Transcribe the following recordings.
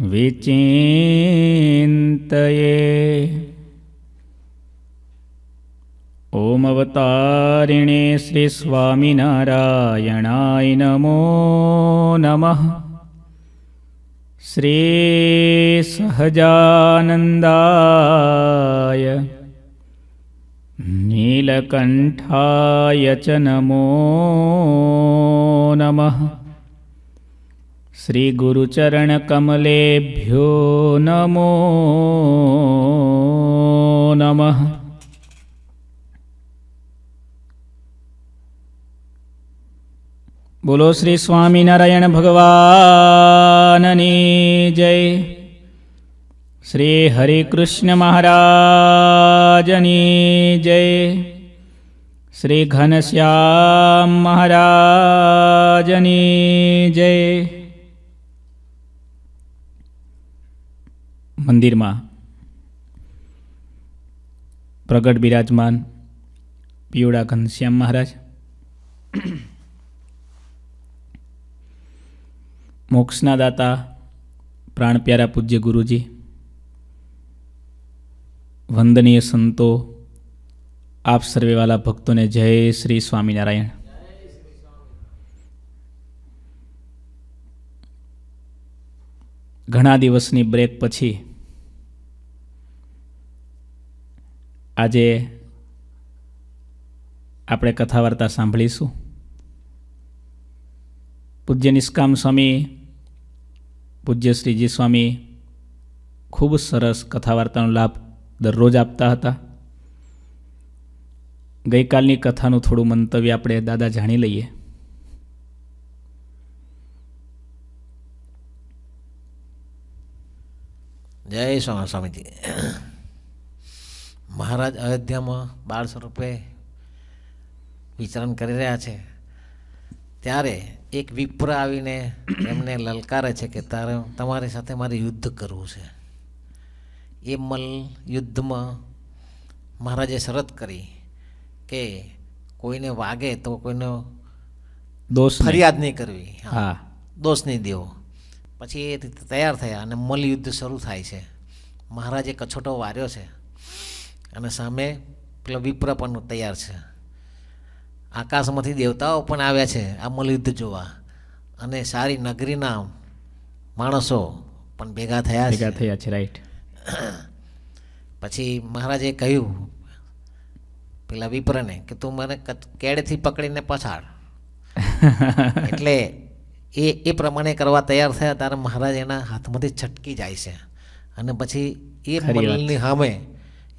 विचेतयेमवतारिणे श्रीस्वामिनारायणाय नमो नमः श्रीसहजानन्दाय नीलकण्ठाय च नमो नमः श्रीगुरुचरणकमलेभ्यो नमो नमः बोलो श्री स्वामी नारायण ने जय श्री हरि कृष्ण ने जय श्री महाराज ने जय મંદિરમાં પ્રગટ બિરાજમાન પીવડા ઘનશ્યામ મહારાજ મોક્ષના દાતા પ્રાણ પ્યારા પૂજ્ય ગુરુજી વંદનીય સંતો આપ સર્વેવાલા ભક્તોને જય શ્રી સ્વામિનારાયણ ઘણા દિવસની બ્રેક પછી આજે આપણે કથા વાર્તા સાંભળીશું પૂજ્ય નિષ્કામ સ્વામી પૂજ્ય શ્રીજી સ્વામી ખૂબ સરસ કથા વાર્તાનો લાભ દરરોજ આપતા હતા ગઈકાલની કથાનું થોડું મંતવ્ય આપણે દાદા જાણી લઈએ જય સ્વામી સ્વામીજી મહારાજ અયોધ્યામાં બાળ સ્વરૂપે વિચરણ કરી રહ્યા છે ત્યારે એક વિપ્ર આવીને એમને લલકારે છે કે તારે તમારી સાથે મારે યુદ્ધ કરવું છે એ મલ યુદ્ધમાં મહારાજે શરત કરી કે કોઈને વાગે તો કોઈનો દોષ ફરિયાદ નહીં કરવી હા દોષ નહીં દેવો પછી એ તૈયાર થયા અને મલ યુદ્ધ શરૂ થાય છે મહારાજે કછોટો વાર્યો છે અને સામે પેલો વિપ્ર પણ તૈયાર છે આકાશમાંથી દેવતાઓ પણ આવ્યા છે આ મલ્લયુદ્ધ જોવા અને સારી નગરીના માણસો પણ ભેગા થયા ભેગા થયા છે રાઈટ પછી મહારાજે કહ્યું પેલા વિપ્રને કે તું મને કેડથી પકડીને પછાડ એટલે એ એ પ્રમાણે કરવા તૈયાર થયા ત્યારે મહારાજ એના હાથમાંથી છટકી જાય છે અને પછી એ મલ્લની સામે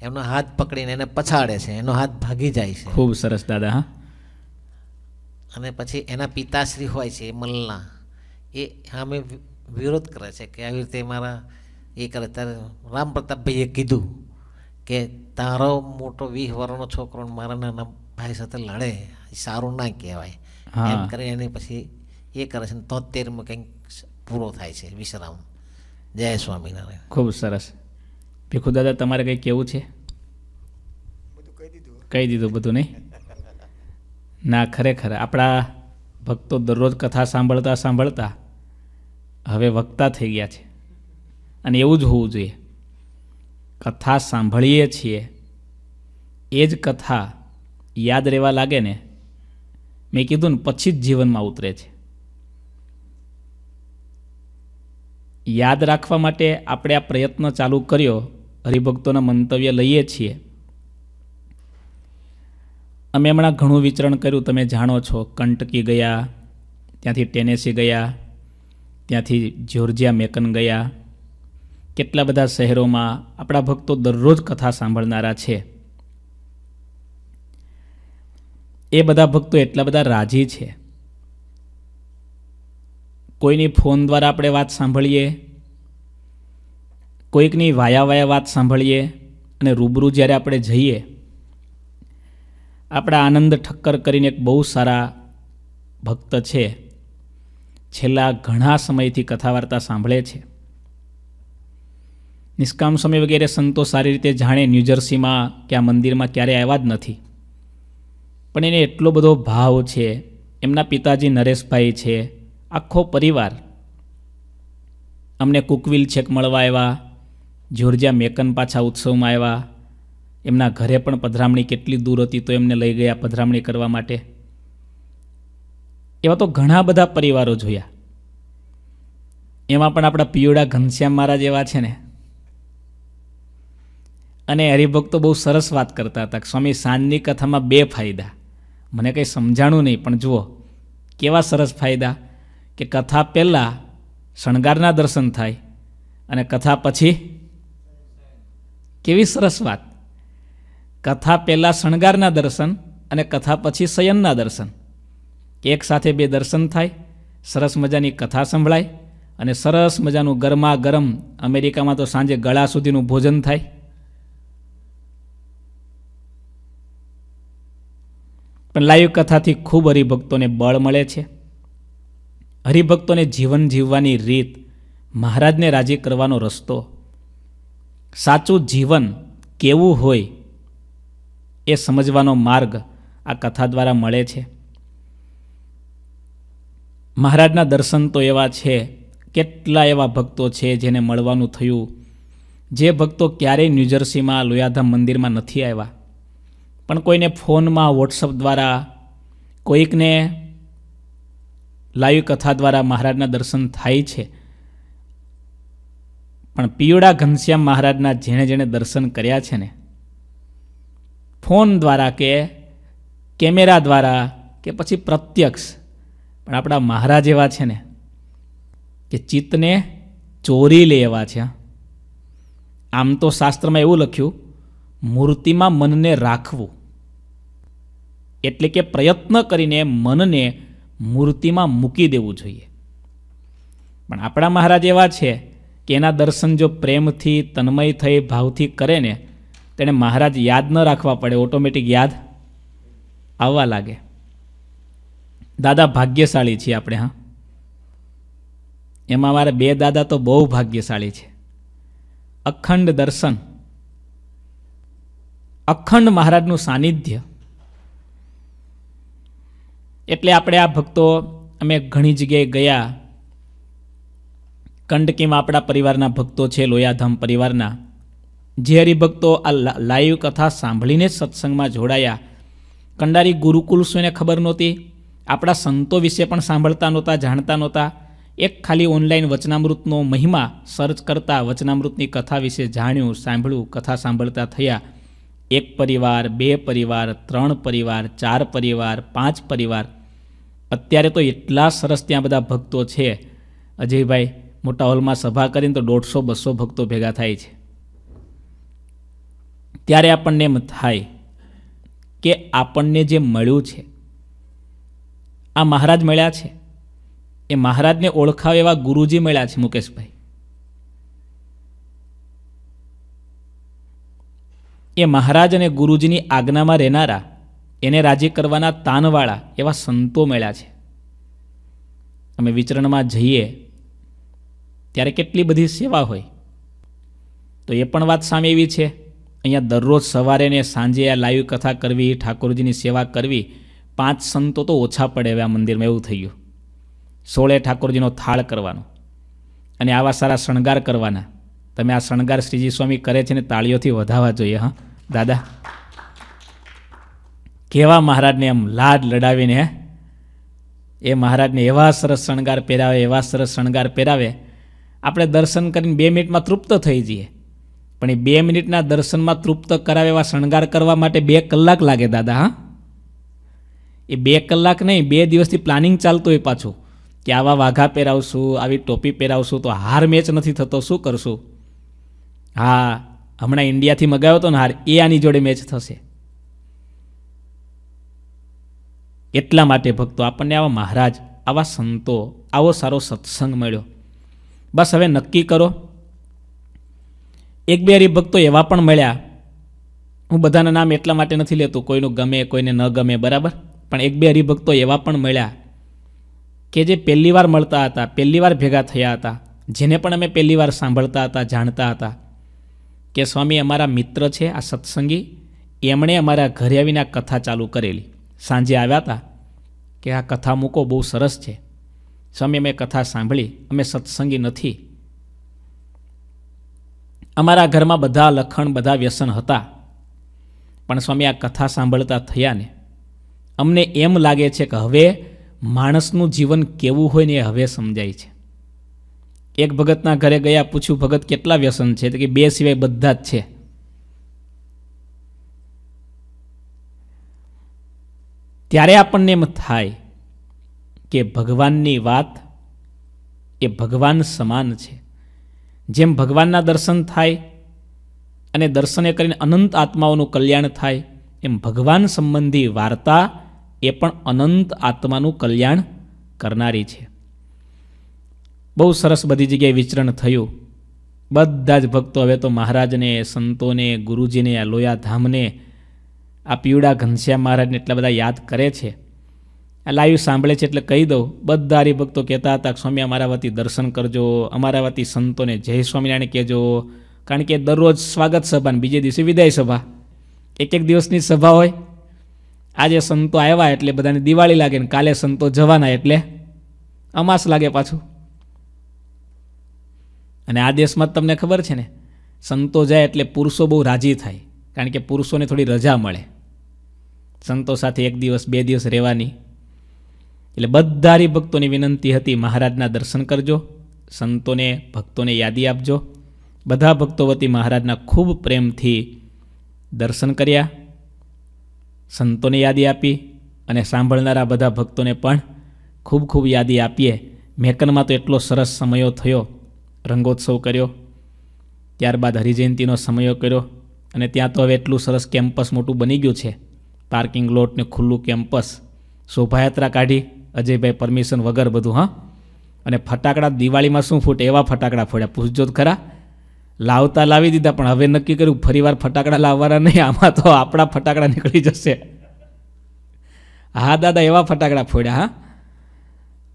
એમનો હાથ પકડીને એને પછાડે છે એનો હાથ ભાગી જાય છે ખૂબ સરસ દાદા હા અને પછી એના પિતાશ્રી હોય છે મલના એ સામે વિરોધ કરે છે કે આવી રીતે મારા એ કરે ત્યારે રામ પ્રતાપભાઈએ કીધું કે તારો મોટો વીસ વર્ષનો છોકરો મારા નાના ભાઈ સાથે લડે સારું ના કહેવાય એમ કરી એને પછી એ કરે છે તોતેરમાં કંઈક પૂરો થાય છે વિશ્રામ જય સ્વામિનારાયણ ખૂબ સરસ ભીખુ દાદા તમારે કંઈ કેવું છે કહી દીધું બધું નહીં ના ખરેખર આપણા ભક્તો દરરોજ કથા સાંભળતા સાંભળતા હવે વક્તા થઈ ગયા છે અને એવું જ હોવું જોઈએ કથા સાંભળીએ છીએ એ જ કથા યાદ રહેવા લાગે ને મેં કીધું ને પછી જ જીવનમાં ઉતરે છે યાદ રાખવા માટે આપણે આ પ્રયત્ન ચાલુ કર્યો હરિભક્તોના મંતવ્ય લઈએ છીએ અમે હમણાં ઘણું વિચરણ કર્યું તમે જાણો છો કંટકી ગયા ત્યાંથી ટેનેસી ગયા ત્યાંથી જ્યોર્જિયા મેકન ગયા કેટલા બધા શહેરોમાં આપણા ભક્તો દરરોજ કથા સાંભળનારા છે એ બધા ભક્તો એટલા બધા રાજી છે કોઈની ફોન દ્વારા આપણે વાત સાંભળીએ કોઈકની વાયા વાયા વાત સાંભળીએ અને રૂબરૂ જ્યારે આપણે જઈએ આપણા આનંદ ઠક્કર કરીને એક બહુ સારા ભક્ત છે છેલ્લા ઘણા સમયથી કથાવાર્તા સાંભળે છે નિષ્કામ સમય વગેરે સંતો સારી રીતે જાણે ન્યૂજર્સીમાં કે આ મંદિરમાં ક્યારેય આવ્યા જ નથી પણ એને એટલો બધો ભાવ છે એમના પિતાજી નરેશભાઈ છે આખો પરિવાર અમને કુકવિલ છેક મળવા આવ્યા જોર્જિયા મેકન પાછા ઉત્સવમાં આવ્યા એમના ઘરે પણ પધરામણી કેટલી દૂર હતી તો એમને લઈ ગયા પધરામણી કરવા માટે એવા તો ઘણા બધા પરિવારો જોયા એમાં પણ આપણા પિયુડા ઘનશ્યામ મહારાજ એવા છે ને અને હરિભક્તો બહુ સરસ વાત કરતા હતા સ્વામી સાંજની કથામાં બે ફાયદા મને કંઈ સમજાણું નહીં પણ જુઓ કેવા સરસ ફાયદા કે કથા પહેલાં શણગારના દર્શન થાય અને કથા પછી કેવી સરસ વાત કથા પહેલાં શણગારના દર્શન અને કથા પછી શયનના દર્શન એક સાથે બે દર્શન થાય સરસ મજાની કથા સંભળાય અને સરસ મજાનું ગરમા ગરમ અમેરિકામાં તો સાંજે ગળા સુધીનું ભોજન થાય પણ લાઈવ કથાથી ખૂબ હરિભક્તોને બળ મળે છે હરિભક્તોને જીવન જીવવાની રીત મહારાજને રાજી કરવાનો રસ્તો સાચું જીવન કેવું હોય એ સમજવાનો માર્ગ આ કથા દ્વારા મળે છે મહારાજના દર્શન તો એવા છે કેટલા એવા ભક્તો છે જેને મળવાનું થયું જે ભક્તો ક્યારેય ન્યૂજર્સીમાં લોયાધામ મંદિરમાં નથી આવ્યા પણ કોઈને ફોનમાં વોટ્સઅપ દ્વારા કોઈકને લાઈવ કથા દ્વારા મહારાજના દર્શન થાય છે પણ પિયોડા ઘનશ્યામ મહારાજના જેણે જેણે દર્શન કર્યા છે ને ફોન દ્વારા કે કેમેરા દ્વારા કે પછી પ્રત્યક્ષ પણ આપણા મહારાજ એવા છે ને કે ચિત્તને ચોરી લે એવા છે આમ તો શાસ્ત્રમાં એવું લખ્યું મૂર્તિમાં મનને રાખવું એટલે કે પ્રયત્ન કરીને મનને મૂર્તિમાં મૂકી દેવું જોઈએ પણ આપણા મહારાજ એવા છે કે એના દર્શન જો પ્રેમથી તન્મય થઈ ભાવથી કરે ને તેણે મહારાજ યાદ ન રાખવા પડે ઓટોમેટિક યાદ આવવા લાગે દાદા ભાગ્યશાળી છીએ આપણે હા એમાં મારા બે દાદા તો બહુ ભાગ્યશાળી છે અખંડ દર્શન અખંડ મહારાજનું સાનિધ્ય એટલે આપણે આ ભક્તો અમે ઘણી જગ્યાએ ગયા કંડકીમાં આપણા પરિવારના ભક્તો છે લોયાધામ પરિવારના જે હરિભક્તો આ લાઈવ કથા સાંભળીને જ સત્સંગમાં જોડાયા કંડારી ગુરુકુલ શું ખબર નહોતી આપણા સંતો વિશે પણ સાંભળતા નહોતા જાણતા નહોતા એક ખાલી ઓનલાઈન વચનામૃતનો મહિમા સર્ચ કરતાં વચનામૃતની કથા વિશે જાણ્યું સાંભળ્યું કથા સાંભળતા થયા એક પરિવાર બે પરિવાર ત્રણ પરિવાર ચાર પરિવાર પાંચ પરિવાર અત્યારે તો એટલા સરસ ત્યાં બધા ભક્તો છે અજયભાઈ મોટા હોલમાં સભા કરીને તો દોઢસો બસો ભક્તો ભેગા થાય છે ત્યારે આપણને એમ થાય કે આપણને જે મળ્યું છે આ મહારાજ મળ્યા છે એ મહારાજને ઓળખાવે એવા ગુરુજી મળ્યા છે મુકેશભાઈ એ મહારાજ અને ગુરુજીની આજ્ઞામાં રહેનારા એને રાજી કરવાના તાનવાળા એવા સંતો મળ્યા છે અમે વિચરણમાં જઈએ ત્યારે કેટલી બધી સેવા હોય તો એ પણ વાત સામે એવી છે અહીંયા દરરોજ સવારે ને સાંજે આ લાઈવ કથા કરવી ઠાકોરજીની સેવા કરવી પાંચ સંતો તો ઓછા પડે હવે આ મંદિરમાં એવું થઈ ગયું સોળે ઠાકોરજીનો થાળ કરવાનો અને આવા સારા શણગાર કરવાના તમે આ શણગાર શ્રીજી સ્વામી કરે છે ને તાળીઓથી વધાવવા જોઈએ હા દાદા કેવા મહારાજને એમ લાડ લડાવીને એ મહારાજને એવા સરસ શણગાર પહેરાવે એવા સરસ શણગાર પહેરાવે આપણે દર્શન કરીને બે મિનિટમાં તૃપ્ત થઈ જઈએ પણ એ બે મિનિટના દર્શનમાં તૃપ્ત કરાવે એવા શણગાર કરવા માટે બે કલાક લાગે દાદા હા એ બે કલાક નહીં બે દિવસથી પ્લાનિંગ ચાલતું એ પાછું કે આવા વાઘા પહેરાવશું આવી ટોપી પહેરાવશું તો હાર મેચ નથી થતો શું કરશું હા હમણાં ઇન્ડિયાથી મગાવ્યો હતો ને હાર એ આની જોડે મેચ થશે એટલા માટે ભક્તો આપણને આવા મહારાજ આવા સંતો આવો સારો સત્સંગ મળ્યો બસ હવે નક્કી કરો એક બે હરિભક્તો એવા પણ મળ્યા હું બધાના નામ એટલા માટે નથી લેતો કોઈનું ગમે કોઈને ન ગમે બરાબર પણ એક બે હરિભક્તો એવા પણ મળ્યા કે જે પહેલી વાર મળતા હતા પહેલી વાર ભેગા થયા હતા જેને પણ અમે પહેલી વાર સાંભળતા હતા જાણતા હતા કે સ્વામી અમારા મિત્ર છે આ સત્સંગી એમણે અમારા ઘરે આવીને આ કથા ચાલુ કરેલી સાંજે આવ્યા હતા કે આ કથા મૂકો બહુ સરસ છે સ્વામી અમે કથા સાંભળી અમે સત્સંગી નથી અમારા ઘરમાં બધા લખણ બધા વ્યસન હતા પણ સ્વામી આ કથા સાંભળતા થયા ને અમને એમ લાગે છે કે હવે માણસનું જીવન કેવું હોય ને એ હવે સમજાય છે એક ભગતના ઘરે ગયા પૂછ્યું ભગત કેટલા વ્યસન છે તો કે બે સિવાય બધા જ છે ત્યારે આપણને એમ થાય કે ભગવાનની વાત એ ભગવાન સમાન છે જેમ ભગવાનના દર્શન થાય અને દર્શને કરીને અનંત આત્માઓનું કલ્યાણ થાય એમ ભગવાન સંબંધી વાર્તા એ પણ અનંત આત્માનું કલ્યાણ કરનારી છે બહુ સરસ બધી જગ્યાએ વિચરણ થયું બધા જ ભક્તો હવે તો મહારાજને સંતોને ગુરુજીને આ લોયા ધામને આ પીવડા ઘનશ્યામ મહારાજને એટલા બધા યાદ કરે છે આ લાઈવ સાંભળે છે એટલે કહી દઉં બધા હરિભક્તો કહેતા હતા સ્વામી અમારા વતી દર્શન કરજો અમારા વતી સંતોને જય સ્વામિનારાયણ કહેજો કારણ કે દરરોજ સ્વાગત સભા બીજે દિવસે વિદાય સભા એક એક દિવસની સભા હોય આજે સંતો આવ્યા એટલે બધાને દિવાળી લાગે ને કાલે સંતો જવાના એટલે અમાસ લાગે પાછું અને આ દેશમાં તમને ખબર છે ને સંતો જાય એટલે પુરુષો બહુ રાજી થાય કારણ કે પુરુષોને થોડી રજા મળે સંતો સાથે એક દિવસ બે દિવસ રહેવાની એટલે બધા હરિભક્તોની વિનંતી હતી મહારાજના દર્શન કરજો સંતોને ભક્તોને યાદી આપજો બધા ભક્તો વતી મહારાજના ખૂબ પ્રેમથી દર્શન કર્યા સંતોને યાદી આપી અને સાંભળનારા બધા ભક્તોને પણ ખૂબ ખૂબ યાદી આપીએ મેકનમાં તો એટલો સરસ સમયો થયો રંગોત્સવ કર્યો ત્યારબાદ હરિજયંતીનો સમયો કર્યો અને ત્યાં તો હવે એટલું સરસ કેમ્પસ મોટું બની ગયું છે પાર્કિંગ લોટને ખુલ્લું કેમ્પસ શોભાયાત્રા કાઢી અજયભાઈ પરમિશન વગર બધું હા અને ફટાકડા દિવાળીમાં શું ફૂટ એવા ફટાકડા ફોડ્યા પૂછજો ખરા લાવતા લાવી દીધા પણ હવે નક્કી કર્યું ફરીવાર ફટાકડા લાવવાના નહીં આમાં તો આપણા ફટાકડા નીકળી જશે હા દાદા એવા ફટાકડા ફોડ્યા હા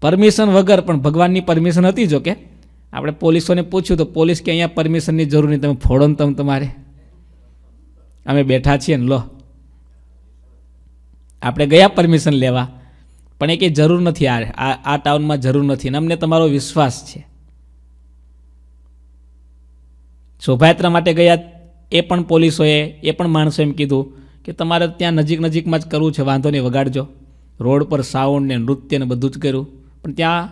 પરમિશન વગર પણ ભગવાનની પરમિશન હતી જો કે આપણે પોલીસોને પૂછ્યું તો પોલીસ કે અહીંયા પરમિશનની જરૂર નહીં તમે ફોડો ને તમે તમારે અમે બેઠા છીએ ને લો આપણે ગયા પરમિશન લેવા પણ એ કંઈ જરૂર નથી આ આ ટાઉનમાં જરૂર નથી ને અમને તમારો વિશ્વાસ છે શોભાયાત્રા માટે ગયા એ પણ પોલીસોએ એ પણ માણસો એમ કીધું કે તમારે ત્યાં નજીક નજીકમાં જ કરવું છે વાંધો નહીં વગાડજો રોડ પર સાઉન્ડ ને નૃત્ય ને બધું જ કર્યું પણ ત્યાં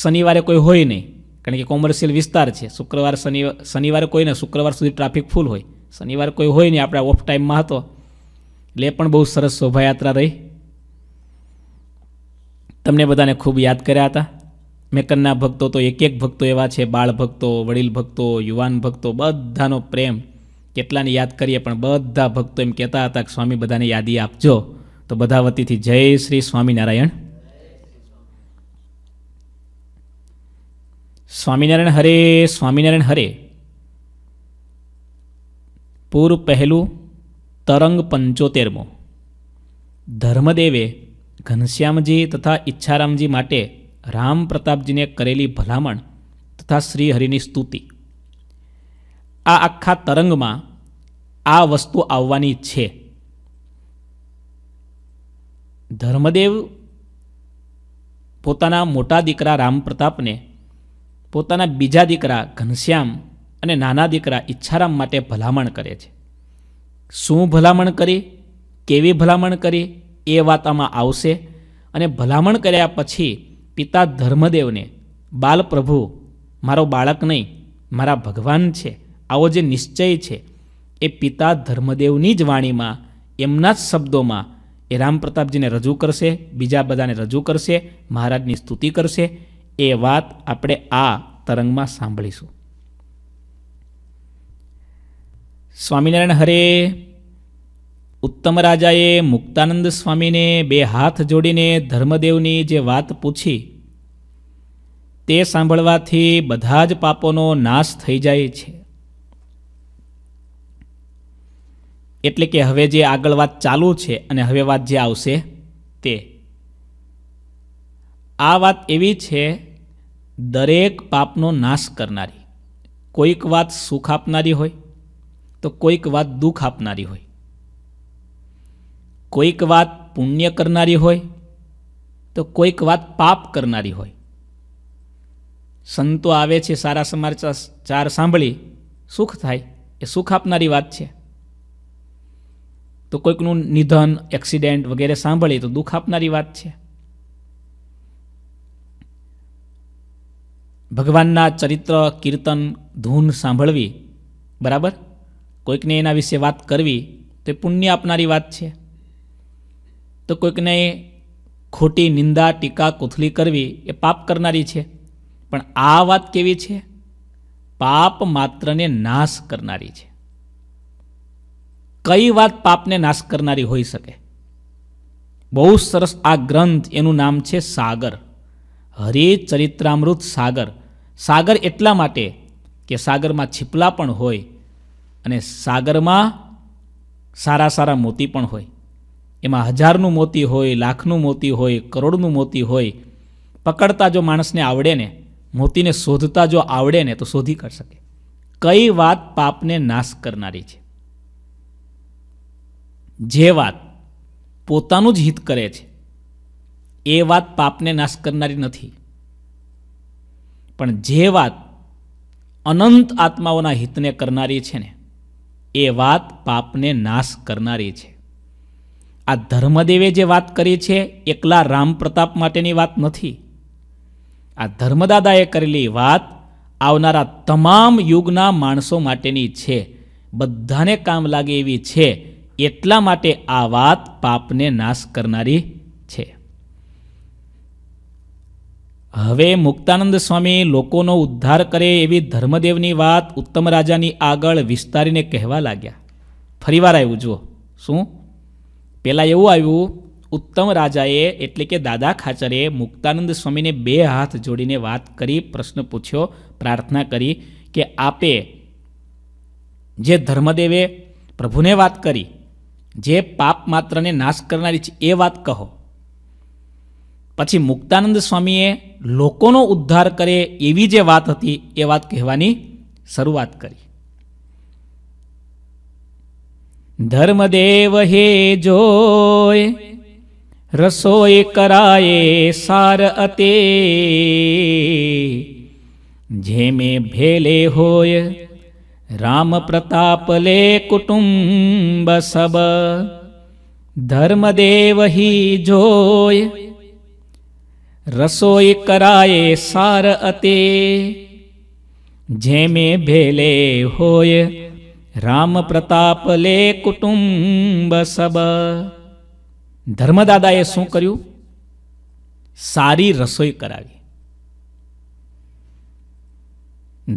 શનિવારે કોઈ હોય નહીં કારણ કે કોમર્શિયલ વિસ્તાર છે શુક્રવાર શનિવાર શનિવારે કોઈ ને શુક્રવાર સુધી ટ્રાફિક ફૂલ હોય શનિવાર કોઈ હોય નહીં આપણે ઓફ ટાઈમમાં હતો એટલે એ પણ બહુ સરસ શોભાયાત્રા રહી તમને બધાને ખૂબ યાદ કર્યા હતા મેકનના ભક્તો તો એક એક ભક્તો એવા છે બાળ ભક્તો વડીલ ભક્તો યુવાન ભક્તો બધાનો પ્રેમ કેટલાને યાદ કરીએ પણ બધા ભક્તો એમ કહેતા હતા કે સ્વામી બધાને યાદી આપજો તો બધા વતીથી જય શ્રી સ્વામિનારાયણ સ્વામિનારાયણ હરે સ્વામિનારાયણ હરે પૂર પહેલું તરંગ પંચોતેરમો ધર્મદેવે ઘનશ્યામજી તથા ઈચ્છારામજી માટે રામ પ્રતાપજીને કરેલી ભલામણ તથા શ્રીહરિની સ્તુતિ આ આખા તરંગમાં આ વસ્તુ આવવાની છે ધર્મદેવ પોતાના મોટા દીકરા રામપ્રતાપને પોતાના બીજા દીકરા ઘનશ્યામ અને નાના દીકરા ઈચ્છારામ માટે ભલામણ કરે છે શું ભલામણ કરી કેવી ભલામણ કરી એ વાતામાં આવશે અને ભલામણ કર્યા પછી પિતા ધર્મદેવને બાલપ્રભુ મારો બાળક નહીં મારા ભગવાન છે આવો જે નિશ્ચય છે એ પિતા ધર્મદેવની જ વાણીમાં એમના જ શબ્દોમાં એ રામપ્રતાપજીને રજૂ કરશે બીજા બધાને રજૂ કરશે મહારાજની સ્તુતિ કરશે એ વાત આપણે આ તરંગમાં સાંભળીશું સ્વામિનારાયણ હરે ઉત્તમ રાજાએ મુક્તાનંદ સ્વામીને બે હાથ જોડીને ધર્મદેવની જે વાત પૂછી તે સાંભળવાથી બધા જ પાપોનો નાશ થઈ જાય છે એટલે કે હવે જે આગળ વાત ચાલુ છે અને હવે વાત જે આવશે તે આ વાત એવી છે દરેક પાપનો નાશ કરનારી કોઈક વાત સુખ આપનારી હોય તો કોઈક વાત દુઃખ આપનારી હોય કોઈક વાત પુણ્ય કરનારી હોય તો કોઈક વાત પાપ કરનારી હોય સંતો આવે છે સારા સમાચાર સાંભળી સુખ થાય એ સુખ આપનારી વાત છે તો કોઈકનું નિધન એક્સિડેન્ટ વગેરે સાંભળી તો દુઃખ આપનારી વાત છે ભગવાનના ચરિત્ર કીર્તન ધૂન સાંભળવી બરાબર કોઈકને એના વિશે વાત કરવી તો એ પુણ્ય આપનારી વાત છે તો કોઈકને ખોટી નિંદા ટીકા કુથલી કરવી એ પાપ કરનારી છે પણ આ વાત કેવી છે પાપ માત્રને નાશ કરનારી છે કઈ વાત પાપને નાશ કરનારી હોઈ શકે બહુ સરસ આ ગ્રંથ એનું નામ છે સાગર હરિચરિત્રામૃત સાગર સાગર એટલા માટે કે સાગરમાં છીપલા પણ હોય અને સાગરમાં સારા સારા મોતી પણ હોય એમાં હજારનું મોતી હોય લાખનું મોતી હોય કરોડનું મોતી હોય પકડતા જો માણસને આવડે ને મોતીને શોધતા જો આવડે ને તો શોધી કરી શકે કઈ વાત પાપને નાશ કરનારી છે જે વાત પોતાનું જ હિત કરે છે એ વાત પાપને નાશ કરનારી નથી પણ જે વાત અનંત આત્માઓના હિતને કરનારી છે ને એ વાત પાપને નાશ કરનારી છે આ ધર્મદેવે જે વાત કરી છે એકલા રામ પ્રતાપ માટેની વાત નથી આ ધર્મદાદાએ કરેલી વાત આવનારા તમામ યુગના માણસો માટેની છે બધાને કામ લાગે એવી છે એટલા માટે આ વાત પાપને નાશ કરનારી છે હવે મુક્તાનંદ સ્વામી લોકોનો ઉદ્ધાર કરે એવી ધર્મદેવની વાત ઉત્તમ રાજાની આગળ વિસ્તારીને કહેવા લાગ્યા ફરીવાર આવ્યું જુઓ શું પહેલાં એવું આવ્યું ઉત્તમ રાજાએ એટલે કે દાદા ખાચરે મુક્તાનંદ સ્વામીને બે હાથ જોડીને વાત કરી પ્રશ્ન પૂછ્યો પ્રાર્થના કરી કે આપે જે ધર્મદેવે પ્રભુને વાત કરી જે પાપ માત્રને નાશ કરનારી છે એ વાત કહો પછી મુક્તાનંદ સ્વામીએ લોકોનો ઉદ્ધાર કરે એવી જે વાત હતી એ વાત કહેવાની શરૂઆત કરી धर्मदेव हे जोय रसोय कराये सार अते झेमे भेले होय राम प्रताप ले कुटुंब सब धर्मदेव हि जोय रसोय कराये सार करा भेले होय રામ પ્રતાપ લે કુટુંબ સબ ધર્મદાદાએ શું કર્યું સારી રસોઈ કરાવી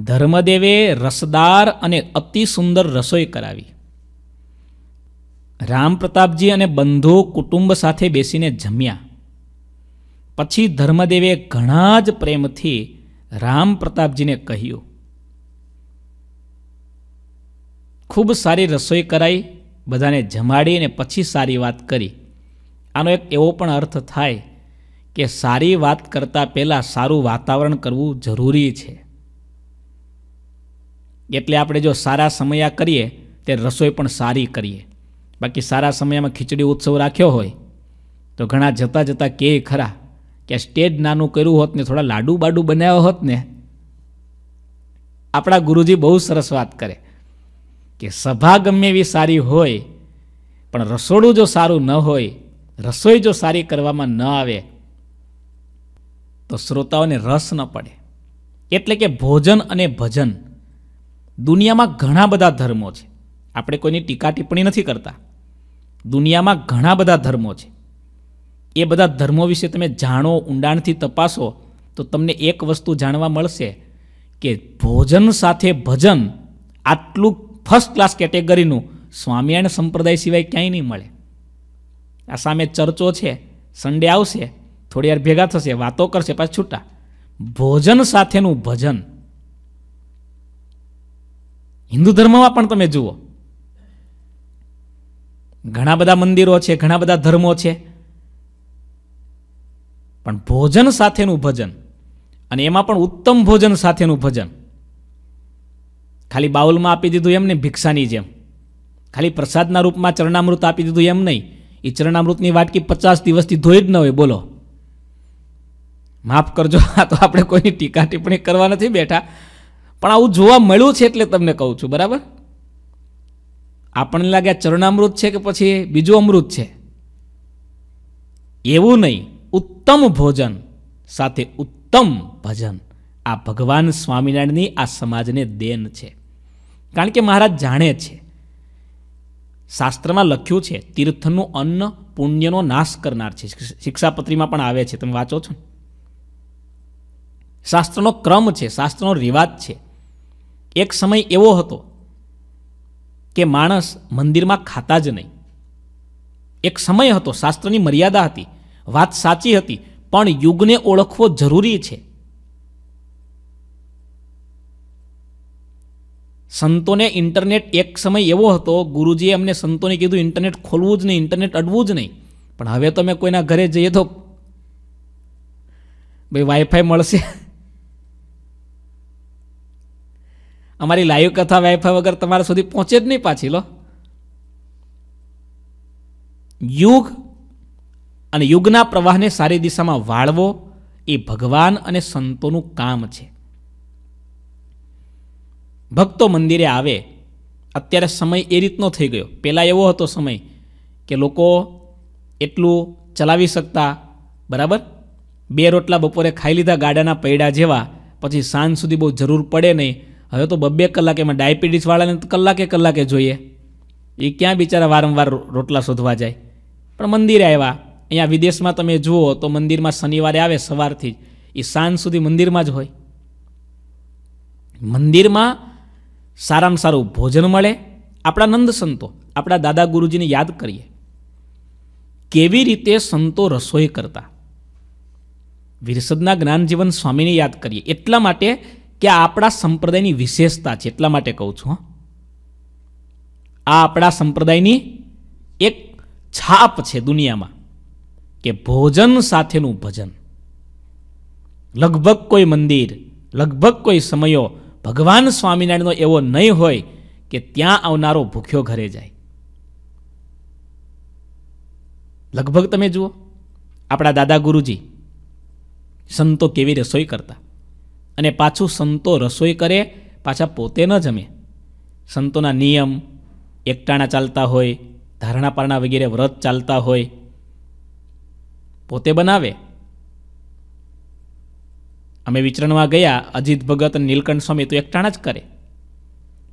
ધર્મદેવે રસદાર અને અતિ સુંદર રસોઈ કરાવી રામપ્રતાપજી અને બંધુ કુટુંબ સાથે બેસીને જમ્યા પછી ધર્મદેવે ઘણા જ પ્રેમથી રામપ્રતાપજીને કહ્યું ખૂબ સારી રસોઈ કરાઈ બધાને જમાડી અને પછી સારી વાત કરી આનો એક એવો પણ અર્થ થાય કે સારી વાત કરતાં પહેલાં સારું વાતાવરણ કરવું જરૂરી છે એટલે આપણે જો સારા સમયા કરીએ તે રસોઈ પણ સારી કરીએ બાકી સારા સમયમાં ખીચડી ઉત્સવ રાખ્યો હોય તો ઘણા જતાં જતાં કહે ખરા કે સ્ટેજ નાનું કર્યું હોત ને થોડા લાડુ બાડુ બનાવ્યા હોત ને આપણા ગુરુજી બહુ સરસ વાત કરે કે સભા ગમે એવી સારી હોય પણ રસોડું જો સારું ન હોય રસોઈ જો સારી કરવામાં ન આવે તો શ્રોતાઓને રસ ન પડે એટલે કે ભોજન અને ભજન દુનિયામાં ઘણા બધા ધર્મો છે આપણે કોઈની ટીકા ટિપ્પણી નથી કરતા દુનિયામાં ઘણા બધા ધર્મો છે એ બધા ધર્મો વિશે તમે જાણો ઊંડાણથી તપાસો તો તમને એક વસ્તુ જાણવા મળશે કે ભોજન સાથે ભજન આટલું ફર્સ્ટ ક્લાસ કેટેગરીનું સ્વામિયાણ સંપ્રદાય સિવાય ક્યાંય નહીં મળે આ સામે ચર્ચો છે સન્ડે આવશે થોડી વાર ભેગા થશે વાતો કરશે પાછ છૂટા ભોજન સાથેનું ભજન હિન્દુ ધર્મમાં પણ તમે જુઓ ઘણા બધા મંદિરો છે ઘણા બધા ધર્મો છે પણ ભોજન સાથેનું ભજન અને એમાં પણ ઉત્તમ ભોજન સાથેનું ભજન ખાલી બાઉલમાં આપી દીધું એમ નહીં ભિક્ષાની જેમ ખાલી પ્રસાદના રૂપમાં ચરણામૃત આપી દીધું એમ નહીં એ ચરણામૃતની વાટકી પચાસ દિવસથી ધોઈ જ ન હોય બોલો માફ કરજો આ તો આપણે કોઈની ટીકા ટિપ્પણી કરવા નથી બેઠા પણ આવું જોવા મળ્યું છે એટલે તમને કહું છું બરાબર આપણને લાગે ચરણામૃત છે કે પછી બીજું અમૃત છે એવું નહીં ઉત્તમ ભોજન સાથે ઉત્તમ ભજન આ ભગવાન સ્વામિનારાયણની આ સમાજને દેન છે કારણ કે મહારાજ જાણે છે શાસ્ત્રમાં લખ્યું છે તીર્થનું અન્ન પુણ્યનો નાશ કરનાર છે શિક્ષાપત્રીમાં પણ આવે છે તમે વાંચો છો શાસ્ત્રનો ક્રમ છે શાસ્ત્રનો રિવાજ છે એક સમય એવો હતો કે માણસ મંદિરમાં ખાતા જ નહીં એક સમય હતો શાસ્ત્રની મર્યાદા હતી વાત સાચી હતી પણ યુગને ઓળખવો જરૂરી છે સંતોને ઇન્ટરનેટ એક સમય એવો હતો ગુરુજીએ અમને સંતોને કીધું ઇન્ટરનેટ ખોલવું જ નહીં ઇન્ટરનેટ અડવું જ નહીં પણ હવે તમે કોઈના ઘરે જઈએ તો ભાઈ વાઈફાઈ મળશે અમારી લાઈવ કથા વાઈફાઈ વગર તમારા સુધી પહોંચે જ નહીં પાછી લો યુગ અને યુગના પ્રવાહને સારી દિશામાં વાળવો એ ભગવાન અને સંતોનું કામ છે ભક્તો મંદિરે આવે અત્યારે સમય એ રીતનો થઈ ગયો પહેલાં એવો હતો સમય કે લોકો એટલું ચલાવી શકતા બરાબર બે રોટલા બપોરે ખાઈ લીધા ગાડાના પૈડા જેવા પછી સાંજ સુધી બહુ જરૂર પડે નહીં હવે તો કલાક એમાં ડાયાબિટીસવાળાને કલાકે કલાકે જોઈએ એ ક્યાં બિચારા વારંવાર રોટલા શોધવા જાય પણ મંદિરે આવ્યા અહીંયા વિદેશમાં તમે જુઓ તો મંદિરમાં શનિવારે આવે સવારથી જ એ સાંજ સુધી મંદિરમાં જ હોય મંદિરમાં સારામાં સારું ભોજન મળે આપણા નંદ સંતો આપણા દાદા ગુરુજીને યાદ કરીએ કેવી રીતે સંતો રસોઈ કરતા વિરસદના જ્ઞાનજીવન સ્વામીને યાદ કરીએ એટલા માટે કે આપણા સંપ્રદાયની વિશેષતા છે એટલા માટે કહું છું આ આપણા સંપ્રદાયની એક છાપ છે દુનિયામાં કે ભોજન સાથેનું ભજન લગભગ કોઈ મંદિર લગભગ કોઈ સમયો ભગવાન સ્વામિનારાયણનો એવો નહીં હોય કે ત્યાં આવનારો ભૂખ્યો ઘરે જાય લગભગ તમે જુઓ આપણા દાદા ગુરુજી સંતો કેવી રસોઈ કરતા અને પાછું સંતો રસોઈ કરે પાછા પોતે ન જમે સંતોના નિયમ એકટાણા ચાલતા હોય ધારણા પારણા વગેરે વ્રત ચાલતા હોય પોતે બનાવે અમે વિચરણમાં ગયા અજીત ભગત અને નીલકંઠ સ્વામી તો એકટાણા જ કરે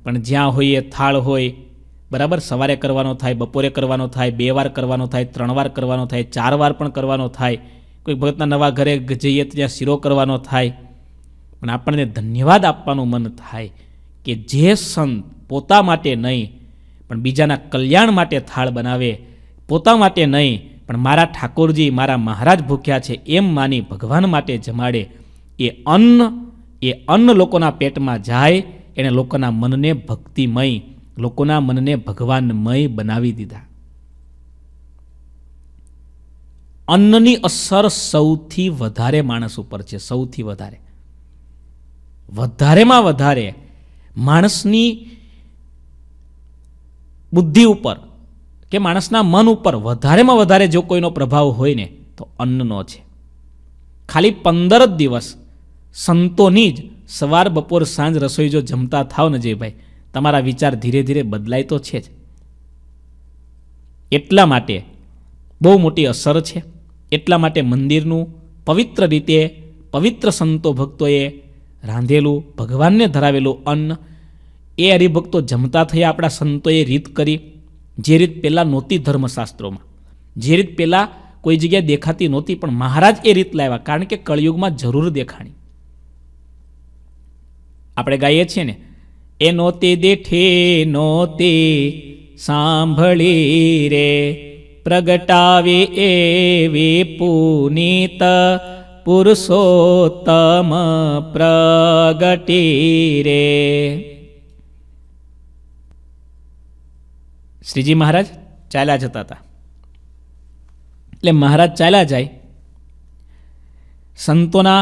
પણ જ્યાં હોઈએ થાળ હોય બરાબર સવારે કરવાનો થાય બપોરે કરવાનો થાય બે વાર કરવાનો થાય ત્રણ વાર કરવાનો થાય ચાર વાર પણ કરવાનો થાય કોઈ ભગતના નવા ઘરે જઈએ ત્યાં શીરો કરવાનો થાય પણ આપણને ધન્યવાદ આપવાનું મન થાય કે જે સંત પોતા માટે નહીં પણ બીજાના કલ્યાણ માટે થાળ બનાવે પોતા માટે નહીં પણ મારા ઠાકોરજી મારા મહારાજ ભૂખ્યા છે એમ માની ભગવાન માટે જમાડે એ અન્ન એ અન્ન લોકોના પેટમાં જાય એણે લોકોના મનને ભક્તિમય લોકોના મનને ભગવાનમય બનાવી દીધા અન્નની અસર સૌથી વધારે માણસ ઉપર છે સૌથી વધારે વધારેમાં વધારે માણસની બુદ્ધિ ઉપર કે માણસના મન ઉપર વધારેમાં વધારે જો કોઈનો પ્રભાવ હોય ને તો અન્નનો છે ખાલી પંદર જ દિવસ સંતોની જ સવાર બપોર સાંજ રસોઈ જો જમતા થાવ ને જયભાઈ તમારા વિચાર ધીરે ધીરે બદલાય તો છે જ એટલા માટે બહુ મોટી અસર છે એટલા માટે મંદિરનું પવિત્ર રીતે પવિત્ર સંતો ભક્તોએ રાંધેલું ભગવાનને ધરાવેલું અન્ન એ હરિભક્તો જમતા થયા આપણા સંતોએ રીત કરી જે રીત પહેલાં નહોતી ધર્મશાસ્ત્રોમાં જે રીત પહેલાં કોઈ જગ્યાએ દેખાતી નહોતી પણ મહારાજ એ રીત લાવ્યા કારણ કે કળિયુગમાં જરૂર દેખાણી આપણે ગાઈએ છીએ ને એ નહોતી દીઠી નહોતી સાંભળી રે પ્રગટાવી એવી પુનીત પુરુષોત્તમ પ્રગટી રે શ્રીજી મહારાજ ચાલ્યા જતા હતા એટલે મહારાજ ચાલ્યા જાય સંતોના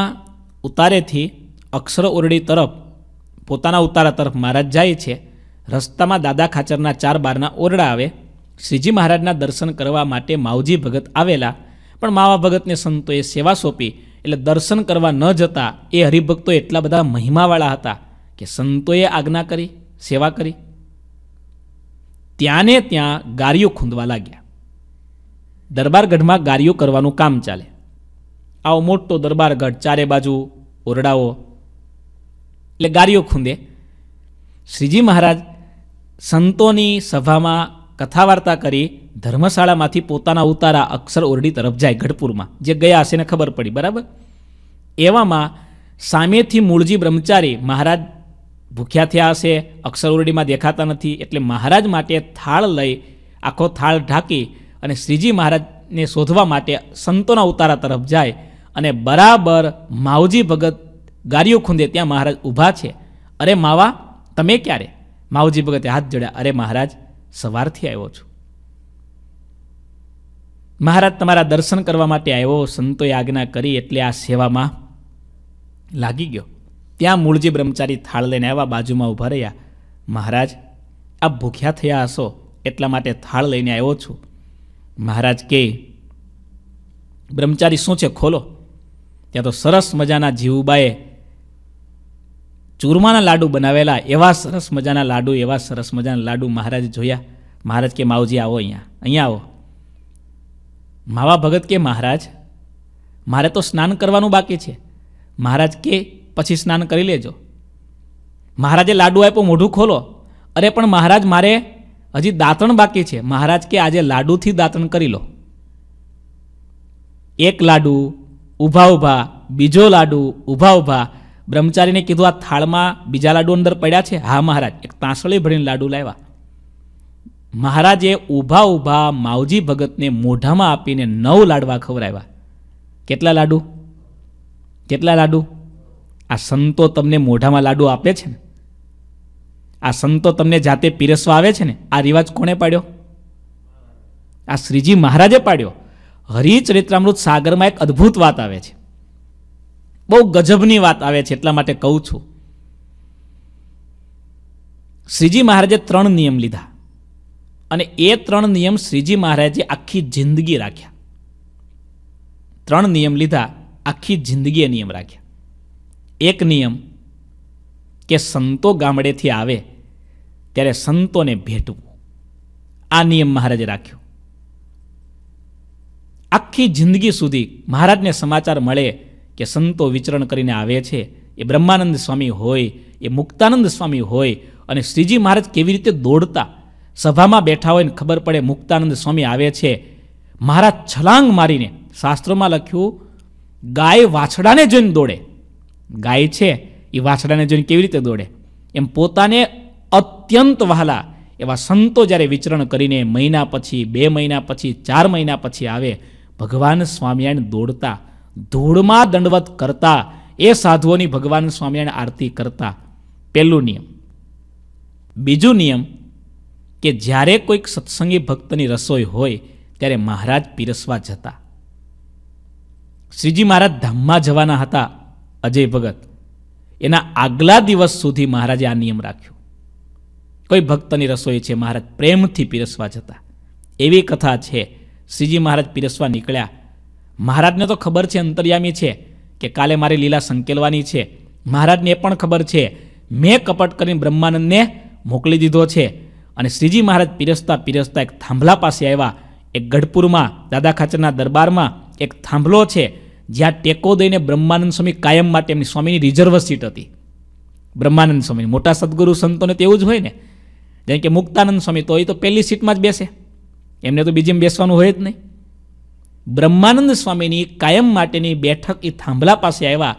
ઉતારેથી અક્ષર ઓરડી તરફ પોતાના ઉતારા તરફ મહારાજ જાય છે રસ્તામાં દાદા ખાચરના ચાર બારના ઓરડા આવે શ્રીજી મહારાજના દર્શન કરવા માટે માવજી ભગત આવેલા પણ માવા ભગતને સંતોએ સેવા સોંપી એટલે દર્શન કરવા ન જતા એ હરિભક્તો એટલા બધા મહિમાવાળા હતા કે સંતોએ આજ્ઞા કરી સેવા કરી ત્યાંને ત્યાં ગારીઓ ખૂંદવા લાગ્યા દરબારગઢમાં ગારીઓ કરવાનું કામ ચાલે આવો મોટો દરબારગઢ ચારે બાજુ ઓરડાઓ એટલે ગારીઓ ખૂંદે શ્રીજી મહારાજ સંતોની સભામાં કથા વાર્તા કરી ધર્મશાળામાંથી પોતાના ઉતારા અક્ષર ઓરડી તરફ જાય ગઢપુરમાં જે ગયા હશે ને ખબર પડી બરાબર એવામાં સામેથી મૂળજી બ્રહ્મચારી મહારાજ ભૂખ્યા થયા હશે અક્ષર ઓરડીમાં દેખાતા નથી એટલે મહારાજ માટે થાળ લઈ આખો થાળ ઢાંકી અને શ્રીજી મહારાજને શોધવા માટે સંતોના ઉતારા તરફ જાય અને બરાબર માવજી ભગત ગારીઓ ખૂંદે ત્યાં મહારાજ ઊભા છે અરે માવા તમે ક્યારે માવજી ભગતે હાથ જોડ્યા અરે મહારાજ સવારથી આવ્યો છું મહારાજ તમારા દર્શન કરવા માટે આવ્યો સંતોએ આજ્ઞા કરી એટલે આ સેવામાં લાગી ગયો ત્યાં મૂળજી બ્રહ્મચારી થાળ લઈને આવ્યા બાજુમાં ઊભા રહ્યા મહારાજ આ ભૂખ્યા થયા હશો એટલા માટે થાળ લઈને આવ્યો છું મહારાજ કે બ્રહ્મચારી શું છે ખોલો ત્યાં તો સરસ મજાના જીવુબાએ ચૂરમાના લાડુ બનાવેલા એવા સરસ મજાના લાડુ એવા સરસ મજાના લાડુ મહારાજે જોયા મહારાજ કે માવજી આવો અહીંયા અહીંયા આવો માવા ભગત કે મહારાજ મારે તો સ્નાન કરવાનું બાકી છે મહારાજ કે પછી સ્નાન કરી લેજો મહારાજે લાડુ આપ્યો મોઢું ખોલો અરે પણ મહારાજ મારે હજી દાંતણ બાકી છે મહારાજ કે આજે લાડુથી દાંતણ કરી લો એક લાડુ ઊભા ઊભા બીજો લાડુ ઊભા ઊભા બ્રહ્મચારીને કીધું આ થાળમાં બીજા લાડુ અંદર પડ્યા છે હા મહારાજ એક તાંસળી ભરીને લાડુ લાવ્યા મહારાજે ઊભા ઊભા માવજી ભગતને મોઢામાં આપીને નવ લાડવા ખવડાવ્યા કેટલા લાડુ કેટલા લાડુ આ સંતો તમને મોઢામાં લાડુ આપે છે ને આ સંતો તમને જાતે પીરસવા આવે છે ને આ રિવાજ કોણે પાડ્યો આ શ્રીજી મહારાજે પાડ્યો હરિચરિત્રામૃત સાગરમાં એક અદ્ભુત વાત આવે છે બહુ ગજબની વાત આવે છે એટલા માટે કહું છું શ્રીજી મહારાજે ત્રણ નિયમ લીધા અને એ ત્રણ નિયમ શ્રીજી મહારાજે આખી જિંદગી રાખ્યા ત્રણ નિયમ લીધા આખી જિંદગીએ નિયમ રાખ્યા એક નિયમ કે સંતો ગામડેથી આવે ત્યારે સંતોને ભેટવું આ નિયમ મહારાજે રાખ્યો આખી જિંદગી સુધી મહારાજને સમાચાર મળે કે સંતો વિચરણ કરીને આવે છે એ બ્રહ્માનંદ સ્વામી હોય એ મુક્તાનંદ સ્વામી હોય અને શ્રીજી મહારાજ કેવી રીતે દોડતા સભામાં બેઠા હોય ને ખબર પડે મુક્તાનંદ સ્વામી આવે છે મહારાજ છલાંગ મારીને શાસ્ત્રોમાં લખ્યું ગાય વાછડાને જોઈને દોડે ગાય છે એ વાછડાને જોઈને કેવી રીતે દોડે એમ પોતાને અત્યંત વહાલા એવા સંતો જ્યારે વિચરણ કરીને મહિના પછી બે મહિના પછી ચાર મહિના પછી આવે ભગવાન સ્વામિનારાયણ દોડતા ધૂળમાં દંડવત કરતા એ સાધુઓની ભગવાન સ્વામિનારાયણ આરતી કરતા પહેલું નિયમ બીજું નિયમ કે જ્યારે કોઈક સત્સંગી ભક્તની રસોઈ હોય ત્યારે મહારાજ પીરસવા જતા શ્રીજી મહારાજ ધામમાં જવાના હતા અજય ભગત એના આગલા દિવસ સુધી મહારાજે આ નિયમ રાખ્યો કોઈ ભક્તની રસોઈ છે મહારાજ પ્રેમથી પીરસવા જતા એવી કથા છે શ્રીજી મહારાજ પીરસવા નીકળ્યા મહારાજને તો ખબર છે અંતર્યામી છે કે કાલે મારી લીલા સંકેલવાની છે મહારાજને એ પણ ખબર છે મેં કપટ કરીને બ્રહ્માનંદને મોકલી દીધો છે અને શ્રીજી મહારાજ પીરસતા પીરસતા એક થાંભલા પાસે આવ્યા એક ગઢપુરમાં દાદા ખાચરના દરબારમાં એક થાંભલો છે જ્યાં ટેકો દઈને બ્રહ્માનંદ સ્વામી કાયમ માટે એમની સ્વામીની રિઝર્વ સીટ હતી બ્રહ્માનંદ સ્વામી મોટા સદગુરુ સંતોને તેવું જ હોય ને જેમ કે મુક્તાનંદ સ્વામી તો એ તો પહેલી સીટમાં જ બેસે એમને તો બીજીમાં બેસવાનું હોય જ નહીં બ્રહ્માનંદ સ્વામીની કાયમ માટેની બેઠક એ થાંભલા પાસે આવ્યા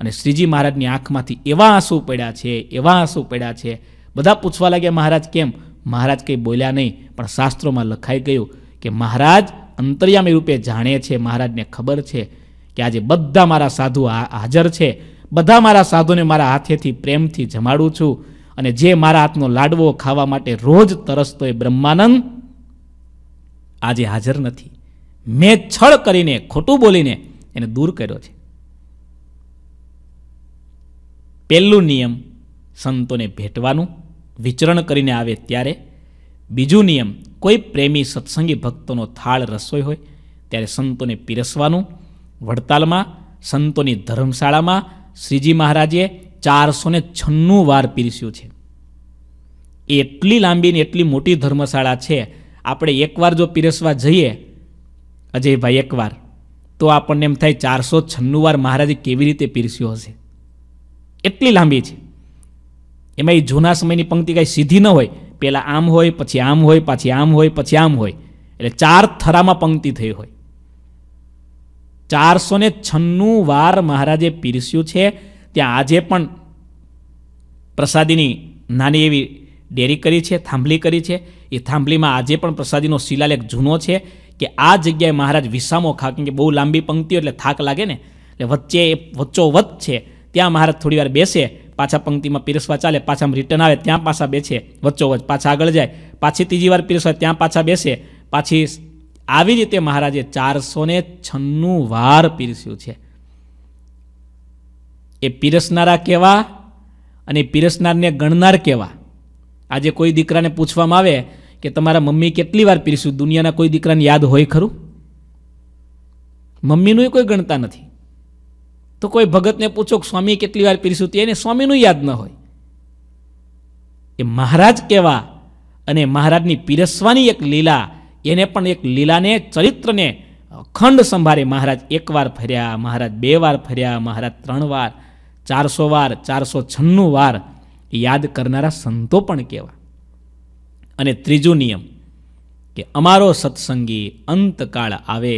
અને શ્રીજી મહારાજની આંખમાંથી એવા આંસુ પડ્યા છે એવા આંસુ પડ્યા છે બધા પૂછવા લાગ્યા મહારાજ કેમ મહારાજ કંઈ બોલ્યા નહીં પણ શાસ્ત્રોમાં લખાઈ ગયું કે મહારાજ અંતર્યામી રૂપે જાણે છે મહારાજને ખબર છે કે આજે બધા મારા સાધુ હાજર છે બધા મારા સાધુને મારા હાથેથી પ્રેમથી જમાડું છું અને જે મારા હાથનો લાડવો ખાવા માટે રોજ તરસતો એ બ્રહ્માનંદ આજે હાજર નથી મેં છળ કરીને ખોટું બોલીને એને દૂર કર્યો છે પહેલું નિયમ સંતોને ભેટવાનું વિચરણ કરીને આવે ત્યારે બીજું નિયમ કોઈ પ્રેમી સત્સંગી ભક્તોનો થાળ રસોઈ હોય ત્યારે સંતોને પીરસવાનું વડતાલમાં સંતોની ધર્મશાળામાં શ્રીજી મહારાજે ચારસો ને છન્નું વાર પીરસ્યું છે એટલી લાંબી ને એટલી મોટી ધર્મશાળા છે આપણે એકવાર જો પીરસવા જઈએ અજયભાઈ એકવાર તો આપણને એમ થાય ચારસો છન્નું વાર મહારાજે કેવી રીતે પીરસ્યો હશે એટલી લાંબી છે એમાં એ જૂના સમયની પંક્તિ કાંઈ સીધી ન હોય પહેલાં આમ હોય પછી આમ હોય પાછી આમ હોય પછી આમ હોય એટલે ચાર થરામાં પંક્તિ થઈ હોય ચારસો ને છન્નું વાર મહારાજે પીરસ્યું છે ત્યાં આજે પણ પ્રસાદીની નાની એવી ડેરી કરી છે થાંભલી કરી છે એ થાંભલીમાં આજે પણ પ્રસાદીનો શિલાલેખ જૂનો છે કે આ જગ્યાએ મહારાજ વિસામો ખા કેમ કે બહુ લાંબી પંક્તિઓ એટલે થાક લાગે ને એટલે વચ્ચે એ વચ્ચોવચ છે ત્યાં મહારાજ થોડી વાર બેસે પાછા પંક્તિમાં પીરસવા ચાલે પાછા રિટર્ન આવે ત્યાં પાછા બેસે વચ્ચો વચ્ચોવચ પાછા આગળ જાય પાછી ત્રીજી વાર પીરસવા ત્યાં પાછા બેસે પાછી આવી રીતે મહારાજે ચારસો ને છન્નું વાર પીરસ્યું છે એ પીરસનારા કેવા અને પીરસનારને ગણનાર કેવા આજે કોઈ દીકરાને પૂછવામાં આવે કે તમારા મમ્મી કેટલી વાર પીરસ્યું દુનિયાના કોઈ દીકરાને યાદ હોય ખરું મમ્મીનું કોઈ ગણતા નથી તો કોઈ ભગતને પૂછો કે સ્વામી કેટલી વાર પીરસ્યું એને સ્વામીનું યાદ ન હોય એ મહારાજ કહેવા અને મહારાજની પીરસવાની એક લીલા એને પણ એક લીલાને ચરિત્રને અખંડ સંભાળે મહારાજ એકવાર ફર્યા મહારાજ બે વાર ફર્યા મહારાજ ત્રણ વાર ચારસો વાર ચારસો છન્નું વાર યાદ કરનારા સંતો પણ કહેવા અને ત્રીજો નિયમ કે અમારો સત્સંગી અંતકાળ આવે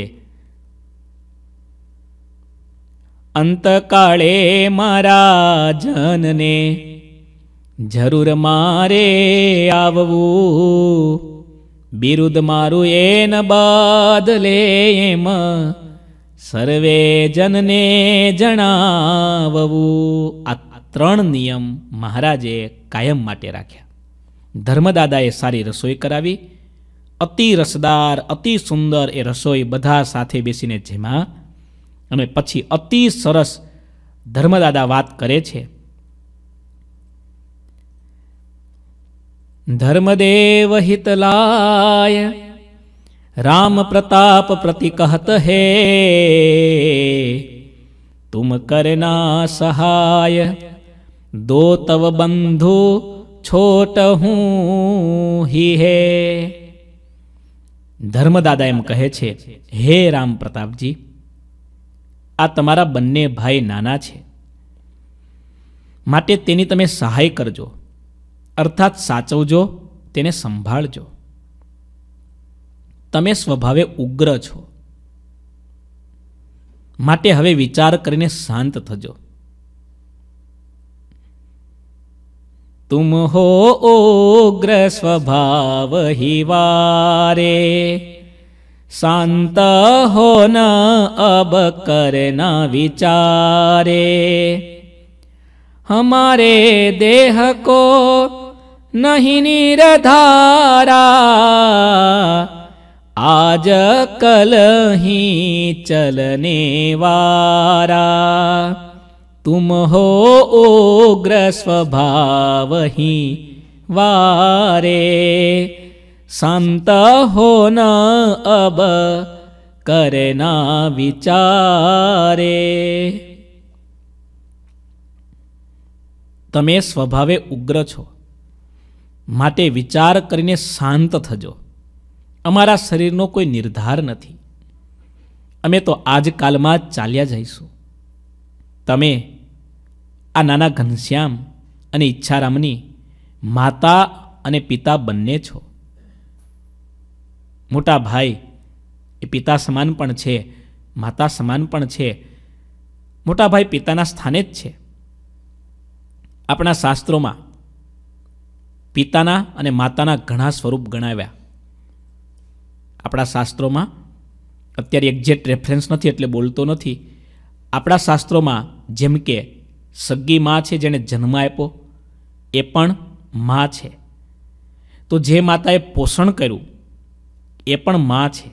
અંતકાળે મારા જનને જરૂર મારે આવવું બિરુદ મારું એન બદલે એમ સર્વે જનને જણાવવું આ ત્રણ નિયમ મહારાજે કાયમ માટે રાખ્યા ધર્મદાદાએ સારી રસોઈ કરાવી અતિ રસદાર અતિ સુંદર એ રસોઈ બધા સાથે બેસીને જેમાં અને પછી અતિ સરસ ધર્મદાદા વાત કરે છે ધર્મદેવ હિતલાય રામ પ્રતાપ પ્રતિ કહત હે તુમ કરના સહાય દો તવ બંધુ છોટ હું હી હે ધર્મદાદા એમ કહે છે હે રામ પ્રતાપજી આ તમારા બંને ભાઈ નાના છે માટે તેની તમે સહાય કરજો અર્થાત સાચવજો તેને સંભાળજો તમે સ્વભાવે ઉગ્ર છો માટે હવે વિચાર કરીને શાંત થજો तुम हो उग्र स्वभाव ही वारे शांत हो न अब करना विचारे हमारे देह को नहीं निरधारा आज कल ही चलने वारा तुम हो उग्र स्वभावहि वारे शान्त हो અબ अब करना વિચારે તમે સ્વભાવે ઉગ્ર છો માટે વિચાર કરીને શાંત થજો અમારા શરીરનો કોઈ નિર્ધાર નથી અમે તો આજકાલમાં જ ચાલ્યા જઈશું તમે આ નાના ઘનશ્યામ અને ઈચ્છારામની માતા અને પિતા બંને છો મોટા ભાઈ એ પિતા સમાન પણ છે માતા સમાન પણ છે મોટા ભાઈ પિતાના સ્થાને જ છે આપણા શાસ્ત્રોમાં પિતાના અને માતાના ઘણા સ્વરૂપ ગણાવ્યા આપણા શાસ્ત્રોમાં અત્યારે એક્ઝેક્ટ રેફરન્સ નથી એટલે બોલતો નથી આપણા શાસ્ત્રોમાં જેમ કે સગ્ગી મા છે જેણે જન્મ આપ્યો એ પણ મા છે તો જે માતાએ પોષણ કર્યું એ પણ મા છે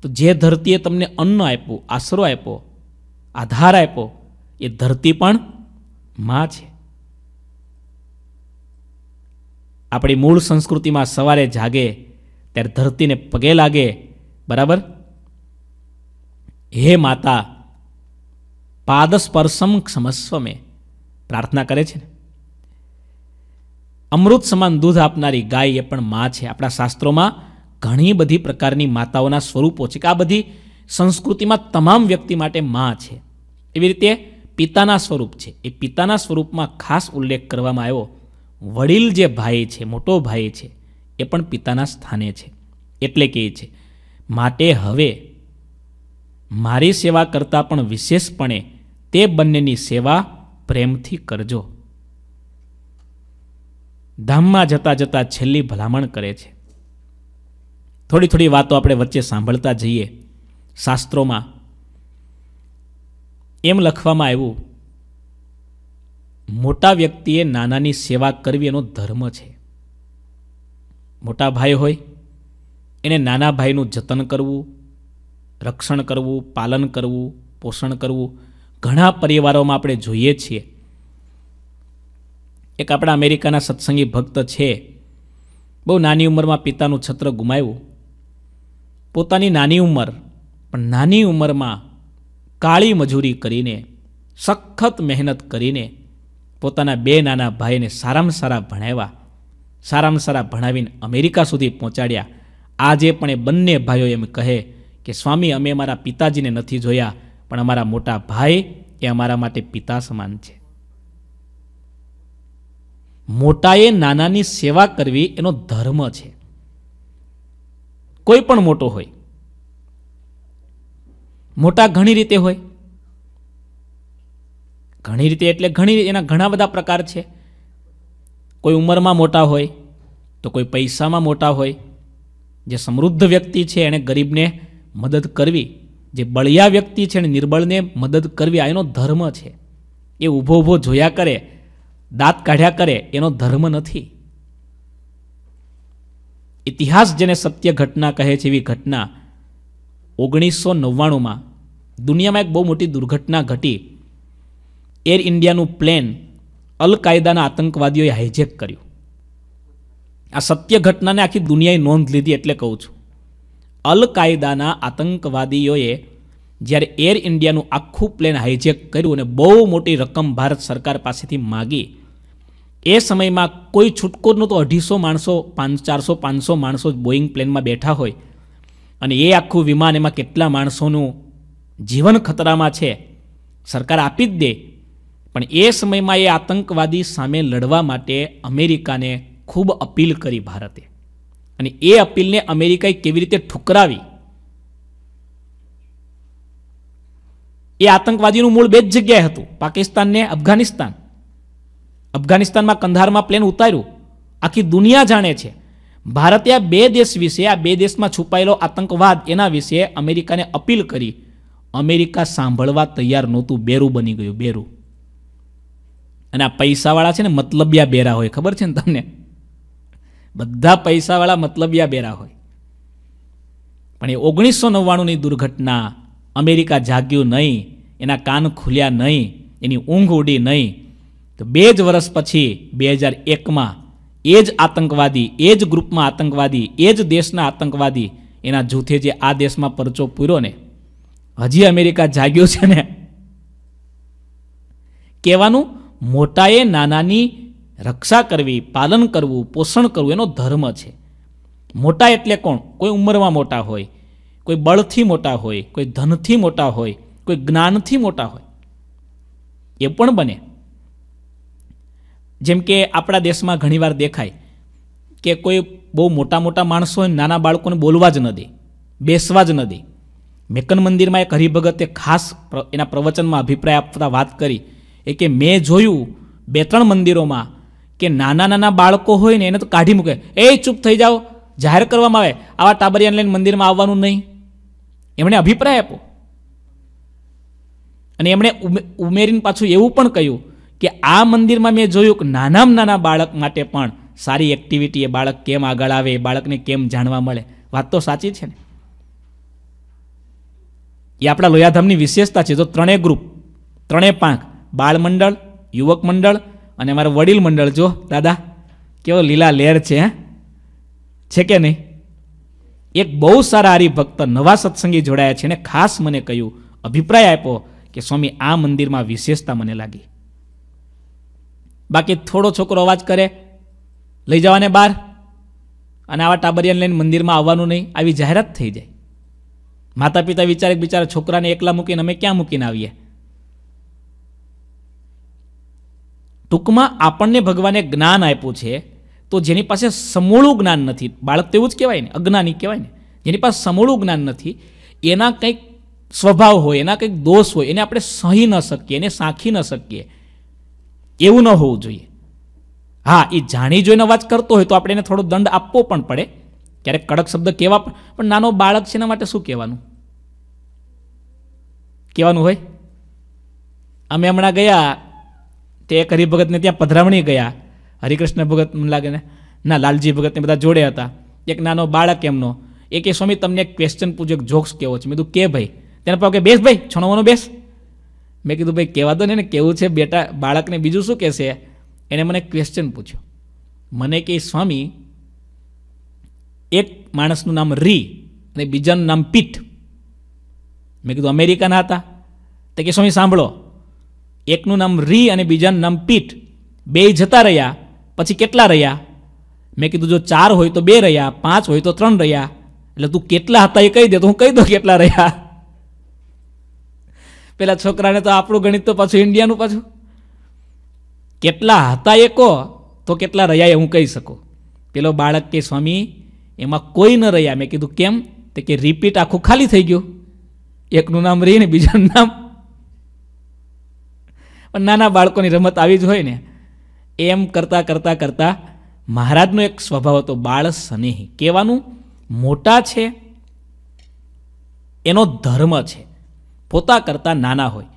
તો જે ધરતીએ તમને અન્ન આપ્યું આશરો આપ્યો આધાર આપ્યો એ ધરતી પણ મા છે આપણી મૂળ સંસ્કૃતિમાં સવારે જાગે ત્યારે ધરતીને પગે લાગે બરાબર હે માતા પાદસ્પર્શમ ક્ષમસ્વ મેં પ્રાર્થના કરે છે ને અમૃત સમાન દૂધ આપનારી ગાય એ પણ મા છે આપણા શાસ્ત્રોમાં ઘણી બધી પ્રકારની માતાઓના સ્વરૂપો છે કે આ બધી સંસ્કૃતિમાં તમામ વ્યક્તિ માટે મા છે એવી રીતે પિતાના સ્વરૂપ છે એ પિતાના સ્વરૂપમાં ખાસ ઉલ્લેખ કરવામાં આવ્યો વડીલ જે ભાઈ છે મોટો ભાઈ છે એ પણ પિતાના સ્થાને છે એટલે કે છે માટે હવે મારી સેવા કરતાં પણ વિશેષપણે તે બંનેની સેવા પ્રેમથી કરજો ધામમાં જતાં જતાં છેલ્લી ભલામણ કરે છે થોડી થોડી વાતો આપણે વચ્ચે સાંભળતા જઈએ શાસ્ત્રોમાં એમ લખવામાં આવ્યું મોટા વ્યક્તિએ નાનાની સેવા કરવી એનો ધર્મ છે મોટા ભાઈ હોય એને નાના ભાઈનું જતન કરવું રક્ષણ કરવું પાલન કરવું પોષણ કરવું ઘણા પરિવારોમાં આપણે જોઈએ છીએ એક આપણા અમેરિકાના સત્સંગી ભક્ત છે બહુ નાની ઉંમરમાં પિતાનું છત્ર ગુમાવ્યું પોતાની નાની ઉંમર પણ નાની ઉંમરમાં કાળી મજૂરી કરીને સખત મહેનત કરીને પોતાના બે નાના ભાઈને સારામાં સારા ભણાવ્યા સારામાં સારા ભણાવીને અમેરિકા સુધી પહોંચાડ્યા આજે પણ એ બંને ભાઈઓ એમ કહે કે સ્વામી અમે મારા પિતાજીને નથી જોયા પણ અમારા મોટા ભાઈ એ અમારા માટે પિતા સમાન છે મોટાએ નાનાની સેવા કરવી એનો ધર્મ છે કોઈ પણ મોટો હોય મોટા ઘણી રીતે હોય ઘણી રીતે એટલે ઘણી એના ઘણા બધા પ્રકાર છે કોઈ ઉંમરમાં મોટા હોય તો કોઈ પૈસામાં મોટા હોય જે સમૃદ્ધ વ્યક્તિ છે એણે ગરીબને મદદ કરવી જે બળિયા વ્યક્તિ છે ને નિર્બળને મદદ કરવી આ એનો ધર્મ છે એ ઊભો ઊભો જોયા કરે દાંત કાઢ્યા કરે એનો ધર્મ નથી ઇતિહાસ જેને સત્ય ઘટના કહે છે એવી ઘટના ઓગણીસો નવ્વાણુંમાં દુનિયામાં એક બહુ મોટી દુર્ઘટના ઘટી એર ઇન્ડિયાનું પ્લેન અલ કાયદાના આતંકવાદીઓએ હાઇજેક કર્યું આ સત્ય ઘટનાને આખી દુનિયાએ નોંધ લીધી એટલે કહું છું અલ કાયદાના આતંકવાદીઓએ જ્યારે એર ઇન્ડિયાનું આખું પ્લેન હાઇજેક કર્યું અને બહુ મોટી રકમ ભારત સરકાર પાસેથી માગી એ સમયમાં કોઈ છૂટકો નહોતો અઢીસો માણસો પાંચ ચારસો પાંચસો માણસો બોઈંગ પ્લેનમાં બેઠા હોય અને એ આખું વિમાન એમાં કેટલા માણસોનું જીવન ખતરામાં છે સરકાર આપી જ દે પણ એ સમયમાં એ આતંકવાદી સામે લડવા માટે અમેરિકાને ખૂબ અપીલ કરી ભારતે અને એ અપીલને અમેરિકાએ કેવી રીતે ઠુકરાવી એ આતંકવાદીનું મૂળ બે જ જગ્યાએ હતું પાકિસ્તાન ને અફઘાનિસ્તાન અફઘાનિસ્તાનમાં કંધારમાં પ્લેન ઉતાર્યું આખી દુનિયા જાણે છે ભારતે આ બે દેશ વિશે આ બે દેશમાં છુપાયેલો આતંકવાદ એના વિશે અમેરિકાને અપીલ કરી અમેરિકા સાંભળવા તૈયાર નહોતું બેરું બની ગયું બેરું અને આ પૈસાવાળા છે ને મતલબિયા બેરા હોય ખબર છે ને તમને બધા પૈસાવાળા મતલબિયા બેરા હોય પણ એ ઓગણીસો નવ્વાણુંની દુર્ઘટના અમેરિકા જાગ્યું નહીં એના કાન ખુલ્યા નહીં એની ઊંઘ ઉડી નહીં તો બે જ વર્ષ પછી બે હજાર એકમાં એ જ આતંકવાદી એ જ ગ્રુપમાં આતંકવાદી એ જ દેશના આતંકવાદી એના જૂથે જે આ દેશમાં પરચો પૂર્યો ને હજી અમેરિકા જાગ્યો છે ને કહેવાનું મોટાએ નાનાની રક્ષા કરવી પાલન કરવું પોષણ કરવું એનો ધર્મ છે મોટા એટલે કોણ કોઈ ઉંમરમાં મોટા હોય કોઈ બળથી મોટા હોય કોઈ ધનથી મોટા હોય કોઈ જ્ઞાનથી મોટા હોય એ પણ બને જેમ કે આપણા દેશમાં ઘણીવાર દેખાય કે કોઈ બહુ મોટા મોટા માણસો નાના બાળકોને બોલવા જ ન દે બેસવા જ ન દે મેકન મંદિરમાં એક હરિભગતે ખાસ એના પ્રવચનમાં અભિપ્રાય આપતા વાત કરી એ કે મેં જોયું બે ત્રણ મંદિરોમાં કે નાના નાના બાળકો હોય ને એને તો કાઢી મૂકે એ ચૂપ થઈ જાઓ જાહેર કરવામાં આવે આવા ટાબરિયાને લઈને મંદિરમાં આવવાનું નહીં એમણે અભિપ્રાય આપો અને એમણે ઉમેરીને પાછું એવું પણ કહ્યું કે આ મંદિરમાં મેં જોયું કે નાનામાં નાના બાળક માટે પણ સારી એક્ટિવિટી એ બાળક કેમ આગળ આવે એ બાળકને કેમ જાણવા મળે વાત તો સાચી છે ને એ આપણા લોયાધામની વિશેષતા છે તો ત્રણેય ગ્રુપ ત્રણેય પાંખ બાળ મંડળ યુવક મંડળ અને અમારા વડીલ મંડળ જો દાદા કેવો લીલા લહેર છે હે છે કે નહીં એક બહુ સારા હરિભક્ત નવા સત્સંગી જોડાયા છે અને ખાસ મને કહ્યું અભિપ્રાય આપ્યો કે સ્વામી આ મંદિરમાં વિશેષતા મને લાગી બાકી થોડો છોકરો અવાજ કરે લઈ જવાને બહાર અને આવા ટાબરિયાને લઈને મંદિરમાં આવવાનું નહીં આવી જાહેરાત થઈ જાય માતા પિતા વિચારે બિચારા છોકરાને એકલા મૂકીને અમે ક્યાં મૂકીને આવીએ ટૂંકમાં આપણને ભગવાને જ્ઞાન આપ્યું છે તો જેની પાસે સમૂળું જ્ઞાન નથી બાળક તેવું જ કહેવાય ને અજ્ઞાની કહેવાય ને જેની પાસે સમૂળું જ્ઞાન નથી એના કંઈક સ્વભાવ હોય એના કંઈક દોષ હોય એને આપણે સહી ન શકીએ એને સાંખી ન શકીએ એવું ન હોવું જોઈએ હા એ જાણી જોઈને અવાજ કરતો હોય તો આપણે એને થોડો દંડ આપવો પણ પડે ક્યારેક કડક શબ્દ કહેવા પણ નાનો બાળક છે એના માટે શું કહેવાનું કહેવાનું હોય અમે હમણાં ગયા તે એક હરિભગતને ત્યાં પધરાવણી ગયા હરિકૃષ્ણ ભગત મને લાગે ને ના લાલજી ભગતને બધા જોડે હતા એક નાનો બાળક એમનો એ કે સ્વામી તમને એક ક્વેશ્ચન પૂછ્યો એક જોક્સ કેવો છે મેં કીધું કે ભાઈ તેના પાસે બેસ ભાઈ છણવાનો બેસ મેં કીધું ભાઈ કહેવા દો ને કેવું છે બેટા બાળકને બીજું શું કહેશે એણે મને ક્વેશ્ચન પૂછ્યો મને કે સ્વામી એક માણસનું નામ રી અને બીજાનું નામ પીઠ મેં કીધું અમેરિકાના હતા તે કે સ્વામી સાંભળો એકનું નામ રી અને બીજાનું નામ પીટ બે જતા રહ્યા પછી કેટલા રહ્યા મેં કીધું જો ચાર હોય તો બે રહ્યા પાંચ હોય તો ત્રણ રહ્યા એટલે તું કેટલા હતા એ કહી દે તો હું કહી દઉં કેટલા રહ્યા પેલા છોકરાને તો આપણું ગણિત તો પાછું ઇન્ડિયાનું પાછું કેટલા હતા એ કહો તો કેટલા રહ્યા એ હું કહી શકું પેલો બાળક કે સ્વામી એમાં કોઈ ન રહ્યા મેં કીધું કેમ તે કે રિપીટ આખું ખાલી થઈ ગયું એકનું નામ રહી ને બીજાનું નામ પણ નાના બાળકોની રમત આવી જ હોય ને એમ કરતાં કરતાં કરતાં મહારાજનો એક સ્વભાવ હતો બાળ સ્નેહી કહેવાનું મોટા છે એનો ધર્મ છે પોતા કરતાં નાના હોય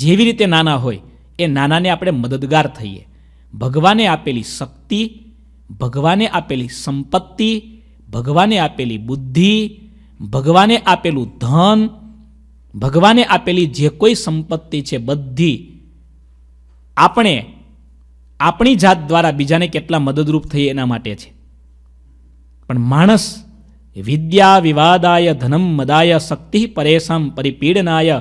જેવી રીતે નાના હોય એ નાનાને આપણે મદદગાર થઈએ ભગવાને આપેલી શક્તિ ભગવાને આપેલી સંપત્તિ ભગવાને આપેલી બુદ્ધિ ભગવાને આપેલું ધન ભગવાને આપેલી જે કોઈ સંપત્તિ છે બધી આપણે આપણી જાત દ્વારા બીજાને કેટલા મદદરૂપ થઈએ એના માટે છે પણ માણસ વિદ્યા વિવાદાય ધનમ મદાય શક્તિ પરેશામ પરિપીડનાય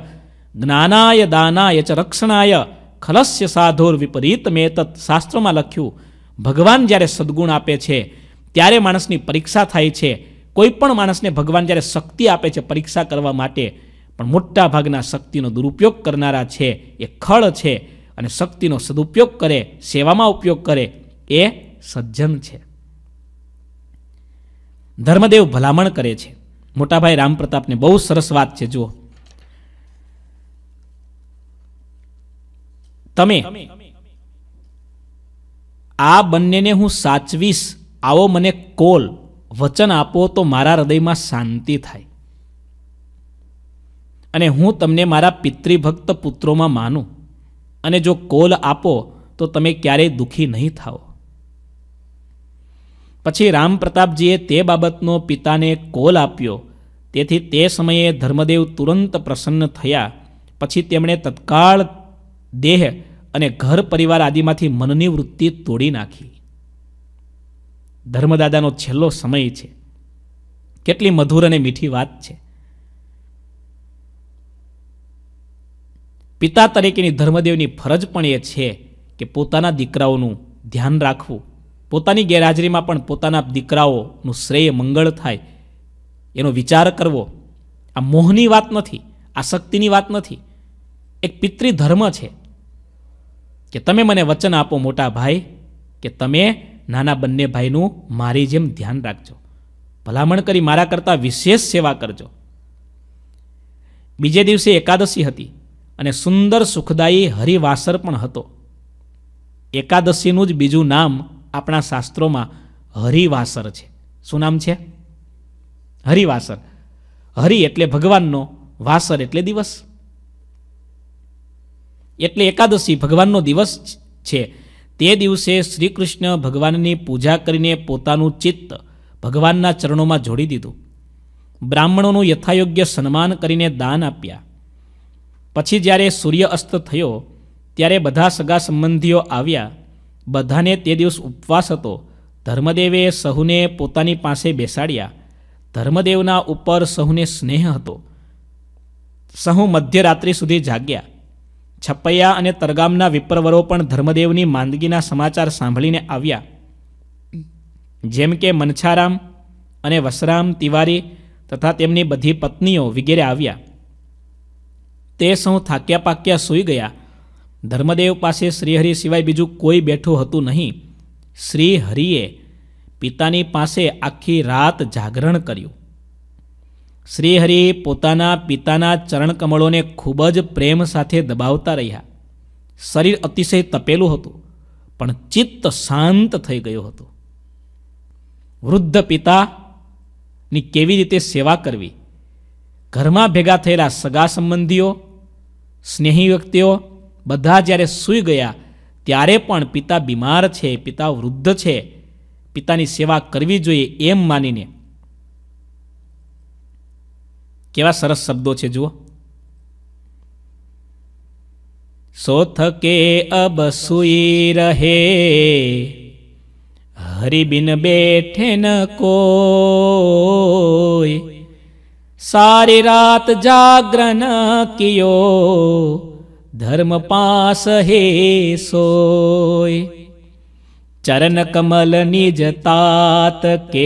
જ્ઞાનાય દાનાય ચ રક્ષણાય ખલસ્ય સાધોર વિપરીત મેતત શાસ્ત્રમાં લખ્યું ભગવાન જ્યારે સદગુણ આપે છે ત્યારે માણસની પરીક્ષા થાય છે કોઈ પણ માણસને ભગવાન જ્યારે શક્તિ આપે છે પરીક્ષા કરવા માટે પણ મોટા ભાગના શક્તિનો દુરુપયોગ કરનારા છે એ ખળ છે અને શક્તિનો સદુપયોગ કરે સેવામાં ઉપયોગ કરે એ સજ્જન છે ધર્મદેવ ભલામણ કરે છે મોટાભાઈ રામપ્રતાપને બહુ સરસ વાત છે જુઓ તમે આ બંનેને હું સાચવીશ આવો મને કોલ વચન આપો તો મારા હૃદયમાં શાંતિ થાય અને હું તમને મારા પિતૃભક્ત પુત્રોમાં માનું અને જો કોલ આપો તો તમે ક્યારેય દુઃખી નહીં થાઓ પછી રામપ્રતાપજીએ તે બાબતનો પિતાને કોલ આપ્યો તેથી તે સમયે ધર્મદેવ તુરંત પ્રસન્ન થયા પછી તેમણે તત્કાળ દેહ અને ઘર પરિવાર આદિમાંથી મનની વૃત્તિ તોડી નાખી ધર્મદાદાનો છેલ્લો સમય છે કેટલી મધુર અને મીઠી વાત છે પિતા તરીકેની ધર્મદેવની ફરજ પણ એ છે કે પોતાના દીકરાઓનું ધ્યાન રાખવું પોતાની ગેરહાજરીમાં પણ પોતાના દીકરાઓનું શ્રેય મંગળ થાય એનો વિચાર કરવો આ મોહની વાત નથી આ શક્તિની વાત નથી એક પિતૃધર્મ છે કે તમે મને વચન આપો મોટા ભાઈ કે તમે નાના બંને ભાઈનું મારી જેમ ધ્યાન રાખજો ભલામણ કરી મારા કરતાં વિશેષ સેવા કરજો બીજે દિવસે એકાદશી હતી અને સુંદર સુખદાયી હરિવાસર પણ હતો એકાદશીનું જ બીજું નામ આપણા શાસ્ત્રોમાં હરિવાસર છે શું નામ છે હરિવાસર હરિ એટલે ભગવાનનો વાસર એટલે દિવસ એટલે એકાદશી ભગવાનનો દિવસ છે તે દિવસે શ્રી કૃષ્ણ ભગવાનની પૂજા કરીને પોતાનું ચિત્ત ભગવાનના ચરણોમાં જોડી દીધું બ્રાહ્મણોનું યથાયોગ્ય સન્માન કરીને દાન આપ્યા પછી જ્યારે સૂર્ય અસ્ત થયો ત્યારે બધા સગા સંબંધીઓ આવ્યા બધાને તે દિવસ ઉપવાસ હતો ધર્મદેવે સહુને પોતાની પાસે બેસાડ્યા ધર્મદેવના ઉપર સહુને સ્નેહ હતો સહુ મધ્યરાત્રિ સુધી જાગ્યા છપૈયા અને તરગામના વિપ્રવરો પણ ધર્મદેવની માંદગીના સમાચાર સાંભળીને આવ્યા જેમ કે મનછારામ અને વસરામ તિવારી તથા તેમની બધી પત્નીઓ વગેરે આવ્યા તે સૌ થાક્યા પાક્યા સૂઈ ગયા ધર્મદેવ પાસે શ્રીહરિ સિવાય બીજું કોઈ બેઠું હતું નહીં શ્રીહરિએ પિતાની પાસે આખી રાત જાગરણ કર્યું શ્રીહરિ પોતાના પિતાના ચરણકમળોને ખૂબ જ પ્રેમ સાથે દબાવતા રહ્યા શરીર અતિશય તપેલું હતું પણ ચિત્ત શાંત થઈ ગયું હતું વૃદ્ધ પિતાની કેવી રીતે સેવા કરવી ઘરમાં ભેગા થયેલા સગા સંબંધીઓ સ્નેહી વ્યક્તિઓ બધા જ્યારે સૂઈ ગયા ત્યારે પણ પિતા બીમાર છે પિતા વૃદ્ધ છે પિતાની સેવા કરવી જોઈએ એમ માનીને કેવા સરસ શબ્દો છે જુઓ સોથકે અબ સુઈ રહે હરિબિન બેઠે ન કોઈ सारी रात कियो जागरण धर्म पास हे सोय चरण कमल निज तात के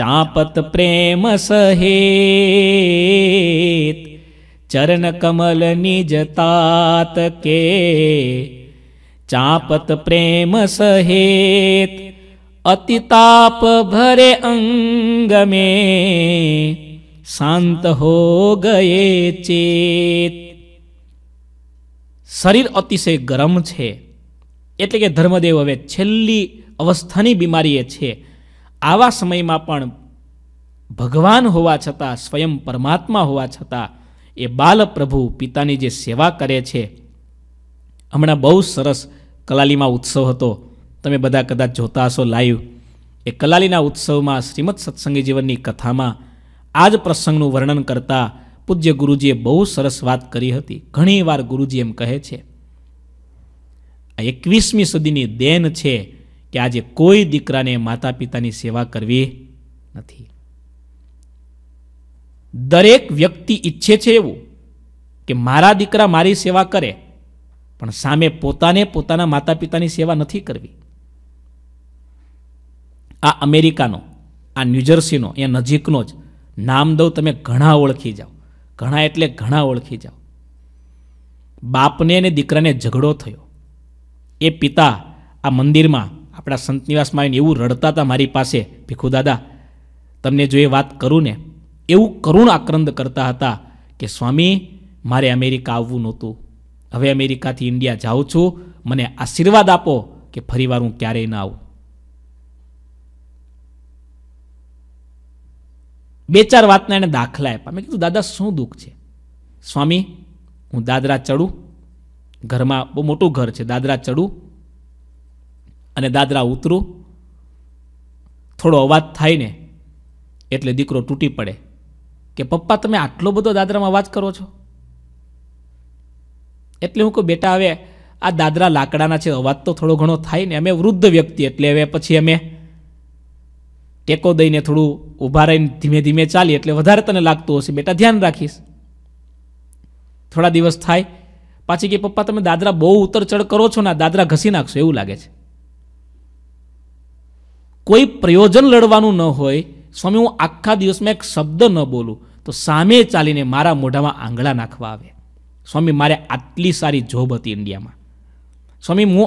चापत प्रेम सहेत चरण कमल निज के चापत प्रेम सहेत અતિતાપ ભરે અંગ મેં શાંત હો ગયે ચેત શરીર અતિશય ગરમ છે એટલે કે ધર્મદેવ હવે છેલ્લી અવસ્થાની બીમારી એ છે આવા સમયમાં પણ ભગવાન હોવા છતાં સ્વયં પરમાત્મા હોવા છતાં એ બાલ પ્રભુ પિતાની જે સેવા કરે છે હમણાં બહુ સરસ કલાલીમાં ઉત્સવ હતો તમે બધા કદાચ જોતા હશો લાઈવ એ કલાલીના ઉત્સવમાં શ્રીમદ સત્સંગી જીવનની કથામાં આ જ પ્રસંગનું વર્ણન કરતા પૂજ્ય ગુરુજીએ બહુ સરસ વાત કરી હતી ઘણીવાર ગુરુજી એમ કહે છે આ એકવીસમી સદીની દેન છે કે આજે કોઈ દીકરાને માતા પિતાની સેવા કરવી નથી દરેક વ્યક્તિ ઈચ્છે છે એવું કે મારા દીકરા મારી સેવા કરે પણ સામે પોતાને પોતાના માતા પિતાની સેવા નથી કરવી આ અમેરિકાનો આ ન્યૂજર્સીનો એ નજીકનો જ નામ દઉં તમે ઘણા ઓળખી જાઓ ઘણા એટલે ઘણા ઓળખી જાઓ બાપને અને દીકરાને ઝઘડો થયો એ પિતા આ મંદિરમાં આપણા સંત નિવાસમાં આવીને એવું રડતા હતા મારી પાસે ભીખુ દાદા તમને જો એ વાત કરું ને એવું કરુણ આક્રંદ કરતા હતા કે સ્વામી મારે અમેરિકા આવવું નહોતું હવે અમેરિકાથી ઇન્ડિયા જાઉં છું મને આશીર્વાદ આપો કે ફરીવાર હું ક્યારેય ના આવું બે ચાર વાતના એને દાખલા આપ્યા મેં કીધું દાદા શું દુઃખ છે સ્વામી હું દાદરા ચડું ઘરમાં બહુ મોટું ઘર છે દાદરા ચડું અને દાદરા ઉતરું થોડો અવાજ થાય ને એટલે દીકરો તૂટી પડે કે પપ્પા તમે આટલો બધો દાદરામાં અવાજ કરો છો એટલે હું કહું બેટા હવે આ દાદરા લાકડાના છે અવાજ તો થોડો ઘણો થાય ને અમે વૃદ્ધ વ્યક્તિ એટલે હવે પછી અમે ટેકો દઈને થોડું ઊભા રહીને ધીમે ધીમે ચાલી એટલે વધારે તને લાગતું હશે બેટા ધ્યાન રાખીશ થોડા દિવસ થાય પાછી કે પપ્પા તમે દાદરા બહુ ઉતર ચડ કરો છો ને દાદરા ઘસી નાખશો એવું લાગે છે કોઈ પ્રયોજન લડવાનું ન હોય સ્વામી હું આખા દિવસમાં એક શબ્દ ન બોલું તો સામે ચાલીને મારા મોઢામાં આંગળા નાખવા આવે સ્વામી મારે આટલી સારી જોબ હતી ઇન્ડિયામાં સ્વામી હું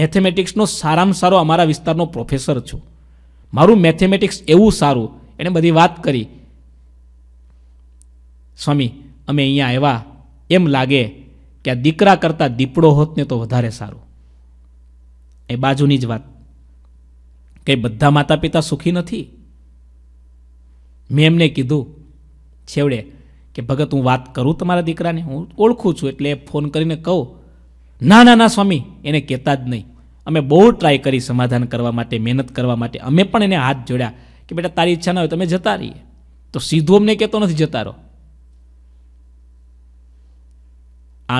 મેથેમેટિક્સનો સારામાં સારો અમારા વિસ્તારનો પ્રોફેસર છું મારું મેથેમેટિક્સ એવું સારું એણે બધી વાત કરી સ્વામી અમે અહીંયા આવ્યા એમ લાગે કે આ દીકરા કરતાં દીપડો હોત ને તો વધારે સારું એ બાજુની જ વાત કે બધા માતા પિતા સુખી નથી મેં એમને કીધું છેવડે કે ભગત હું વાત કરું તમારા દીકરાને હું ઓળખું છું એટલે ફોન કરીને કહું ના ના ના સ્વામી એને કહેતા જ નહીં અમે બહુ ટ્રાય કરી સમાધાન કરવા માટે મહેનત કરવા માટે અમે પણ એને હાથ જોડ્યા કે બેટા તારી ઈચ્છા ના હોય તમે જતા રહીએ તો સીધો અમને કહેતો નથી જતા રહો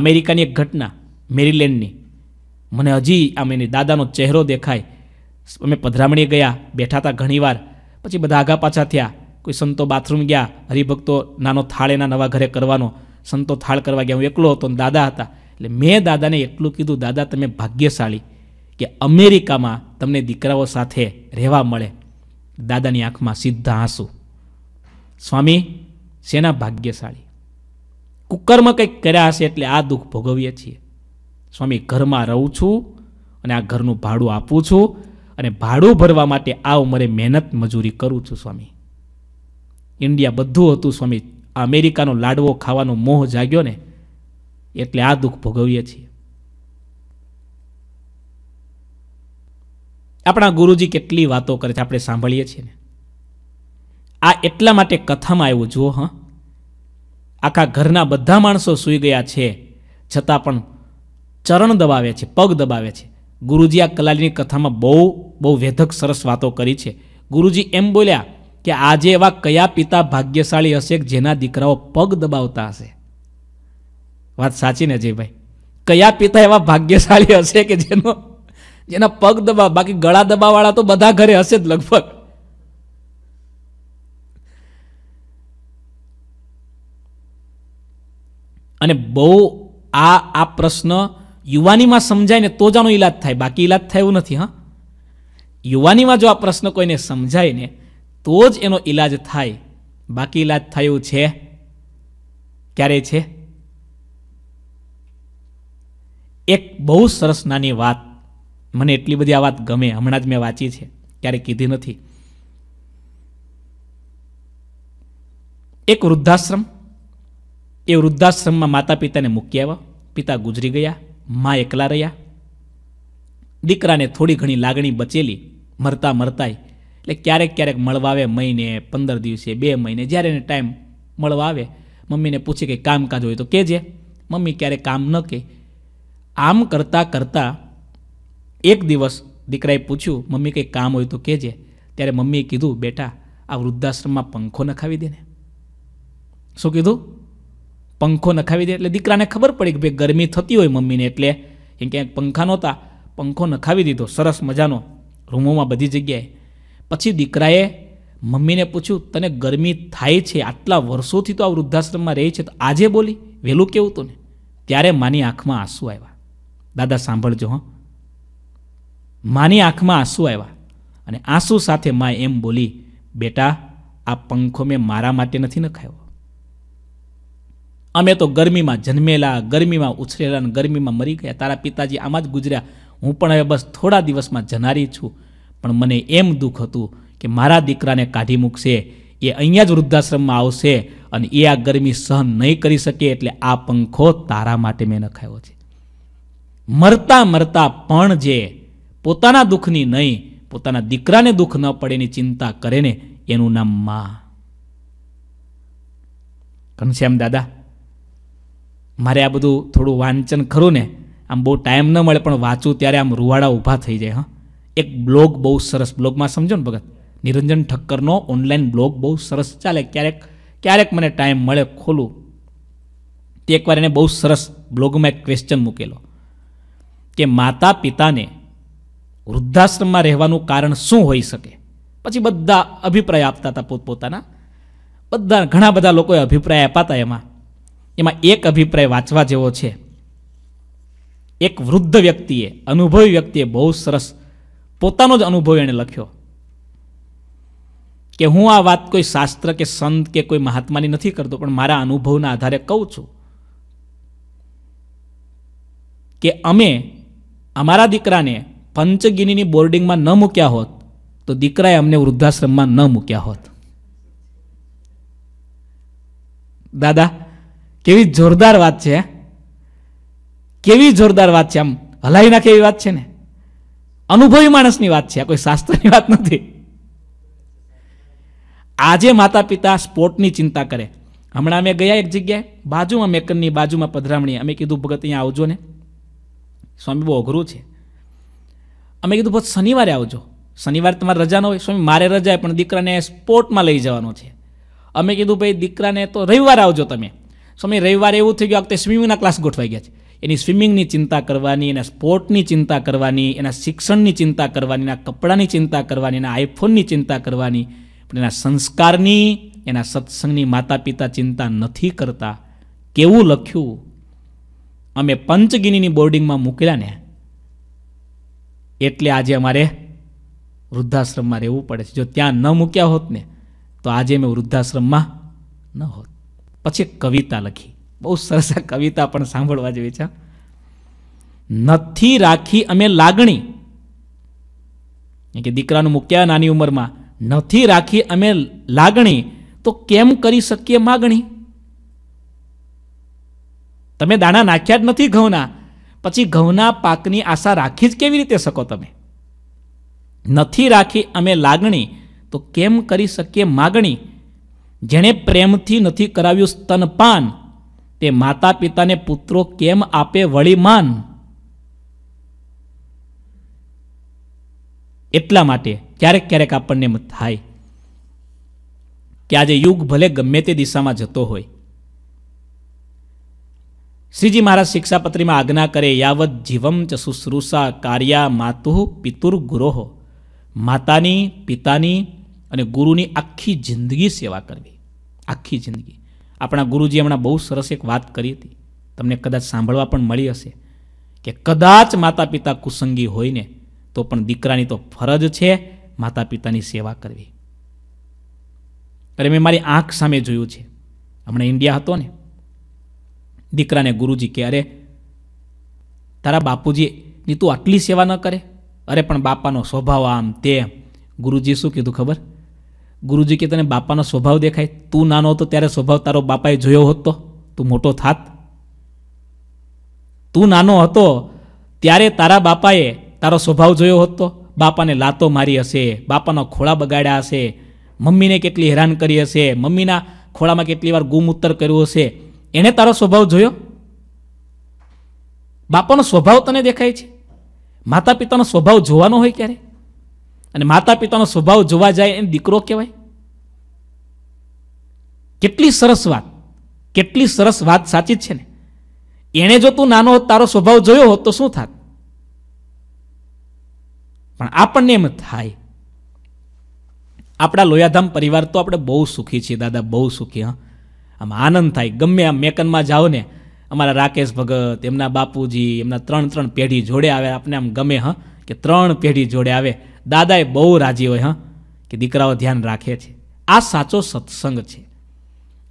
અમેરિકાની એક ઘટના મેરીલેન્ડની મને હજી આમ એની દાદાનો ચહેરો દેખાય અમે પધરામણી ગયા બેઠા હતા ઘણીવાર પછી બધા આગા પાછા થયા કોઈ સંતો બાથરૂમ ગયા હરિભક્તો નાનો થાળ એના નવા ઘરે કરવાનો સંતો થાળ કરવા ગયા હું એકલો હતો દાદા હતા એટલે મેં દાદાને એટલું કીધું દાદા તમે ભાગ્યશાળી કે અમેરિકામાં તમને દીકરાઓ સાથે રહેવા મળે દાદાની આંખમાં સીધા આંસુ સ્વામી શેના ભાગ્યશાળી કુકરમાં કંઈક કર્યા હશે એટલે આ દુઃખ ભોગવીએ છીએ સ્વામી ઘરમાં રહું છું અને આ ઘરનું ભાડું આપું છું અને ભાડું ભરવા માટે આ ઉંમરે મહેનત મજૂરી કરું છું સ્વામી ઇન્ડિયા બધું હતું સ્વામી અમેરિકાનો લાડવો ખાવાનો મોહ જાગ્યો ને એટલે આ દુઃખ ભોગવીએ છીએ આપણા ગુરુજી કેટલી વાતો કરે છે આપણે સાંભળીએ છીએ ને આ એટલા માટે કથામાં આવ્યું જુઓ હા આખા ઘરના બધા માણસો સૂઈ ગયા છે છતાં પણ ચરણ દબાવે છે પગ દબાવે છે ગુરુજી આ કલાલીની કથામાં બહુ બહુ વેધક સરસ વાતો કરી છે ગુરુજી એમ બોલ્યા કે આજે એવા કયા પિતા ભાગ્યશાળી હશે જેના દીકરાઓ પગ દબાવતા હશે વાત સાચી ને અજયભાઈ કયા પિતા એવા ભાગ્યશાળી હશે કે જેનો જેના પગ દબા બાકી ગળા વાળા તો બધા ઘરે હશે જ લગભગ અને બહુ આ આ પ્રશ્ન યુવાનીમાં સમજાય ને તો જ આનો ઈલાજ થાય બાકી ઈલાજ થાય એવું નથી હા યુવાનીમાં જો આ પ્રશ્ન કોઈને સમજાય ને તો જ એનો ઈલાજ થાય બાકી ઈલાજ થયો છે ક્યારે છે એક બહુ સરસ નાની વાત મને એટલી બધી આ વાત ગમે હમણાં જ મેં વાંચી છે ક્યારે કીધી નથી એક વૃદ્ધાશ્રમ એ વૃદ્ધાશ્રમમાં માતા પિતાને મૂકી આવ્યા પિતા ગુજરી ગયા મા એકલા રહ્યા દીકરાને થોડી ઘણી લાગણી બચેલી મરતા મરતાય એટલે ક્યારેક ક્યારેક મળવા આવે મહિને પંદર દિવસે બે મહિને જ્યારે એને ટાઈમ મળવા આવે મમ્મીને પૂછે કે કામકાજ હોય તો કહેજે મમ્મી ક્યારેક કામ ન કે આમ કરતાં કરતાં એક દિવસ દીકરાએ પૂછ્યું મમ્મી કંઈ કામ હોય તો કહેજે ત્યારે મમ્મીએ કીધું બેટા આ વૃદ્ધાશ્રમમાં પંખો નખાવી દેને શું કીધું પંખો નખાવી દે એટલે દીકરાને ખબર પડી કે ભાઈ ગરમી થતી હોય મમ્મીને એટલે કેમ કે પંખા નહોતા પંખો નખાવી દીધો સરસ મજાનો રૂમોમાં બધી જગ્યાએ પછી દીકરાએ મમ્મીને પૂછ્યું તને ગરમી થાય છે આટલા વર્ષોથી તો આ વૃદ્ધાશ્રમમાં રહી છે તો આજે બોલી વહેલું કેવું તો ને ત્યારે માની આંખમાં આંસુ આવ્યા દાદા સાંભળજો હં માની આંખમાં આંસુ આવ્યા અને આંસુ સાથે મા એમ બોલી બેટા આ પંખો મેં મારા માટે નથી નખાયો અમે તો ગરમીમાં જન્મેલા ગરમીમાં ઉછરેલા અને ગરમીમાં મરી ગયા તારા પિતાજી આમાં જ ગુજર્યા હું પણ હવે બસ થોડા દિવસમાં જનારી છું પણ મને એમ દુઃખ હતું કે મારા દીકરાને કાઢી મૂકશે એ અહીંયા જ વૃદ્ધાશ્રમમાં આવશે અને એ આ ગરમી સહન નહીં કરી શકે એટલે આ પંખો તારા માટે મેં નખાયો છે મરતા મરતા પણ જે પોતાના દુઃખની નહીં પોતાના દીકરાને દુઃખ ન પડે એની ચિંતા કરે ને એનું નામ મા ઘનશ્યામ દાદા મારે આ બધું થોડું વાંચન ખરું ને આમ બહુ ટાઈમ ન મળે પણ વાંચું ત્યારે આમ રૂવાડા ઊભા થઈ જાય હા એક બ્લોગ બહુ સરસ બ્લોગમાં સમજો ને ભગત નિરંજન ઠક્કરનો ઓનલાઈન બ્લોગ બહુ સરસ ચાલે ક્યારેક ક્યારેક મને ટાઈમ મળે ખોલું તે એકવાર એને બહુ સરસ બ્લોગમાં એક ક્વેશ્ચન મૂકેલો કે માતા પિતાને વૃદ્ધાશ્રમમાં રહેવાનું કારણ શું હોઈ શકે પછી બધા અભિપ્રાય આપતા હતા પોતપોતાના બધા ઘણા બધા લોકોએ અભિપ્રાય આપાતા એમાં એમાં એક અભિપ્રાય વાંચવા જેવો છે એક વૃદ્ધ વ્યક્તિએ અનુભવી વ્યક્તિએ બહુ સરસ પોતાનો જ અનુભવ એણે લખ્યો કે હું આ વાત કોઈ શાસ્ત્ર કે સંત કે કોઈ મહાત્માની નથી કરતો પણ મારા અનુભવના આધારે કહું છું કે અમે અમારા દીકરાને પંચગિનીની બોર્ડિંગમાં ન મૂક્યા હોત તો દીકરાએ અમને વૃદ્ધાશ્રમમાં ન મૂક્યા હોત દાદા કેવી જોરદાર વાત છે કેવી જોરદાર વાત છે આમ હલાવી નાખે એવી વાત છે ને અનુભવી માણસની વાત છે આ કોઈ શાસ્ત્રની વાત નથી આજે માતા પિતા સ્પોર્ટની ચિંતા કરે હમણાં અમે ગયા એક જગ્યાએ બાજુમાં મેકનની બાજુમાં પધરામણી અમે કીધું ભગત અહીંયા આવજો ને સ્વામી બહુ અઘરું છે અમે કીધું ભાઈ શનિવારે આવજો શનિવાર તમારે રજા ન હોય સ્વામી મારે રજા પણ દીકરાને સ્પોર્ટમાં લઈ જવાનો છે અમે કીધું ભાઈ દીકરાને તો રવિવારે આવજો તમે સ્વામી રવિવારે એવું થઈ ગયું વખતે સ્વિમિંગના ક્લાસ ગોઠવાઈ ગયા છે એની સ્વિમિંગની ચિંતા કરવાની એના સ્પોર્ટની ચિંતા કરવાની એના શિક્ષણની ચિંતા કરવાની એના કપડાંની ચિંતા કરવાની એના આઈફોનની ચિંતા કરવાની પણ એના સંસ્કારની એના સત્સંગની માતા પિતા ચિંતા નથી કરતા કેવું લખ્યું અમે પંચગિનીની બોર્ડિંગમાં મૂકેલા ને એટલે આજે અમારે વૃદ્ધાશ્રમમાં રહેવું પડે છે જો ત્યાં ન મૂક્યા હોત ને તો આજે મેં વૃદ્ધાશ્રમમાં ન હોત પછી કવિતા લખી બહુ સરસ કવિતા પણ સાંભળવા જેવી છે નથી રાખી અમે લાગણી કે દીકરાનું મૂક્યા નાની ઉંમરમાં નથી રાખી અમે લાગણી તો કેમ કરી શકીએ માગણી તમે દાણા નાખ્યા જ નથી ઘઉંના પછી ઘઉંના પાકની આશા રાખી જ કેવી રીતે શકો તમે નથી રાખી અમે લાગણી તો કેમ કરી શકીએ માગણી જેણે પ્રેમથી નથી કરાવ્યું સ્તનપાન તે માતા પિતાને પુત્રો કેમ આપે વળી માન એટલા માટે ક્યારેક ક્યારેક આપણને થાય કે આજે યુગ ભલે ગમે તે દિશામાં જતો હોય શ્રીજી મહારાજ શિક્ષાપત્રીમાં આજ્ઞા કરે યાવત જીવમ ચ શુશ્રુષા કાર્યા માતુ પિતુર ગુરોહ માતાની પિતાની અને ગુરુની આખી જિંદગી સેવા કરવી આખી જિંદગી આપણા ગુરુજી હમણાં બહુ સરસ એક વાત કરી હતી તમને કદાચ સાંભળવા પણ મળી હશે કે કદાચ માતા પિતા કુસંગી હોય ને તો પણ દીકરાની તો ફરજ છે માતા પિતાની સેવા કરવી અરે મેં મારી આંખ સામે જોયું છે હમણાં ઇન્ડિયા હતો ને દીકરાને ગુરુજી કે અરે તારા બાપુજીની તું આટલી સેવા ન કરે અરે પણ બાપાનો સ્વભાવ આમ તે ગુરુજી શું કીધું ખબર ગુરુજી કે તને બાપાનો સ્વભાવ દેખાય તું નાનો હતો ત્યારે સ્વભાવ તારો બાપાએ જોયો હતો તું મોટો થાત તું નાનો હતો ત્યારે તારા બાપાએ તારો સ્વભાવ જોયો હતો બાપાને લાતો મારી હશે બાપાનો ખોળા બગાડ્યા હશે મમ્મીને કેટલી હેરાન કરી હશે મમ્મીના ખોળામાં કેટલી વાર ગુમ ઉત્તર કર્યું હશે એણે તારો સ્વભાવ જોયો બાપાનો સ્વભાવ તને દેખાય છે માતા પિતાનો સ્વભાવ જોવાનો હોય ક્યારે અને માતા પિતાનો સ્વભાવ જોવા જાય એમ દીકરો કહેવાય કેટલી સરસ વાત કેટલી સરસ વાત સાચી જ છે ને એણે જો તું નાનો તારો સ્વભાવ જોયો હોત તો શું થાત પણ આપણને એમ થાય આપણા લોયાધામ પરિવાર તો આપણે બહુ સુખી છીએ દાદા બહુ સુખી હા આમ આનંદ થાય ગમે આમ મેકનમાં જાઓ ને અમારા રાકેશ ભગત એમના બાપુજી એમના ત્રણ ત્રણ પેઢી જોડે આવે આપણે આમ ગમે હં કે ત્રણ પેઢી જોડે આવે દાદાએ બહુ રાજી હોય હં કે દીકરાઓ ધ્યાન રાખે છે આ સાચો સત્સંગ છે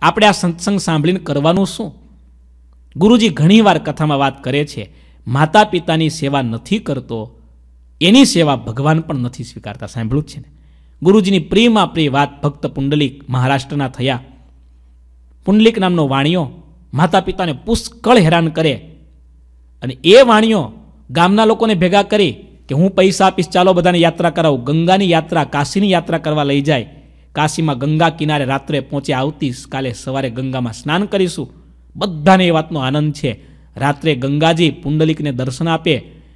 આપણે આ સત્સંગ સાંભળીને કરવાનું શું ગુરુજી ઘણીવાર કથામાં વાત કરે છે માતા પિતાની સેવા નથી કરતો એની સેવા ભગવાન પણ નથી સ્વીકારતા સાંભળ્યું જ છે ને ગુરુજીની પ્રિયમાં પ્રિય વાત ભક્ત પુંડલિક મહારાષ્ટ્રના થયા પુંડલિક નામનો વાણિયો માતા પિતાને પુષ્કળ હેરાન કરે અને એ વાણિયો ગામના લોકોને ભેગા કરી કે હું પૈસા આપીશ ચાલો બધાને યાત્રા કરાવું ગંગાની યાત્રા કાશીની યાત્રા કરવા લઈ જાય કાશીમાં ગંગા કિનારે રાત્રે પહોંચે આવતી કાલે સવારે ગંગામાં સ્નાન કરીશું બધાને એ વાતનો આનંદ છે રાત્રે ગંગાજી પુંડલિકને દર્શન આપે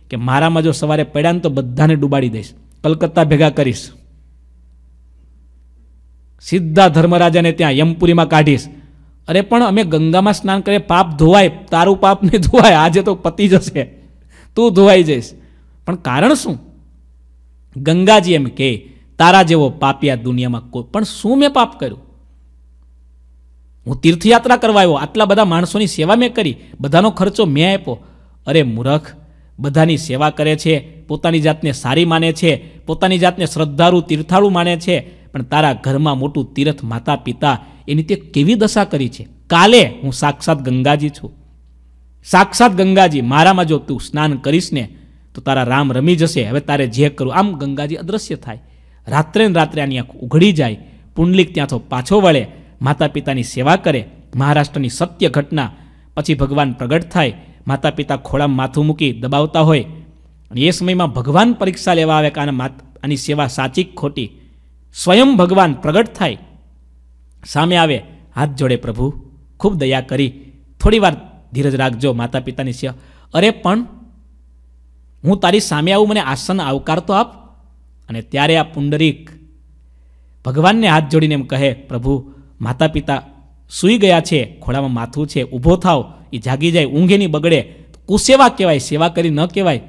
કે મારામાં જો સવારે પડ્યા ને તો બધાને ડૂબાડી દઈશ કલકત્તા ભેગા કરીશ સીધા ધર્મરાજાને ત્યાં યમપુરીમાં કાઢીશ અરે પણ અમે ગંગામાં સ્નાન કરીએ પાપ ધોવાય તારું પાપ ને ધોવાય આજે તો પતી જશે તું ધોવાઈ જઈશ પણ કારણ શું ગંગાજી એમ કે તારા જેવો પાપી દુનિયામાં કોઈ પણ શું મેં પાપ કર્યું હું તીર્થયાત્રા કરવા આવ્યો આટલા બધા માણસોની સેવા મેં કરી બધાનો ખર્ચો મેં આપ્યો અરે મૂરખ બધાની સેવા કરે છે પોતાની જાતને સારી માને છે પોતાની જાતને શ્રદ્ધાળુ તીર્થાળુ માને છે પણ તારા ઘરમાં મોટું તીર્થ માતા પિતા એની તે કેવી દશા કરી છે કાલે હું સાક્ષાત ગંગાજી છું સાક્ષાત ગંગાજી મારામાં જો તું સ્નાન કરીશ ને તો તારા રામ રમી જશે હવે તારે જે કરવું આમ ગંગાજી અદૃશ્ય થાય રાત્રે ને રાત્રે આની આંખ ઉઘડી જાય પુંડલિક ત્યાંથો પાછો વળે માતા પિતાની સેવા કરે મહારાષ્ટ્રની સત્ય ઘટના પછી ભગવાન પ્રગટ થાય માતા પિતા ખોળામાં માથું મૂકી દબાવતા હોય અને એ સમયમાં ભગવાન પરીક્ષા લેવા આવે કે આના આની સેવા સાચી ખોટી સ્વયં ભગવાન પ્રગટ થાય સામે આવે હાથ જોડે પ્રભુ ખૂબ દયા કરી થોડી વાર ધીરજ રાખજો માતા પિતાની સિંહ અરે પણ હું તારી સામે આવું મને આસન આવકાર તો આપ અને ત્યારે આ પુંડરીક ભગવાનને હાથ જોડીને એમ કહે પ્રભુ માતા પિતા સૂઈ ગયા છે ખોળામાં માથું છે ઊભો થાવ એ જાગી જાય ઊંઘે નહીં બગડે કુસેવા કહેવાય સેવા કરી ન કહેવાય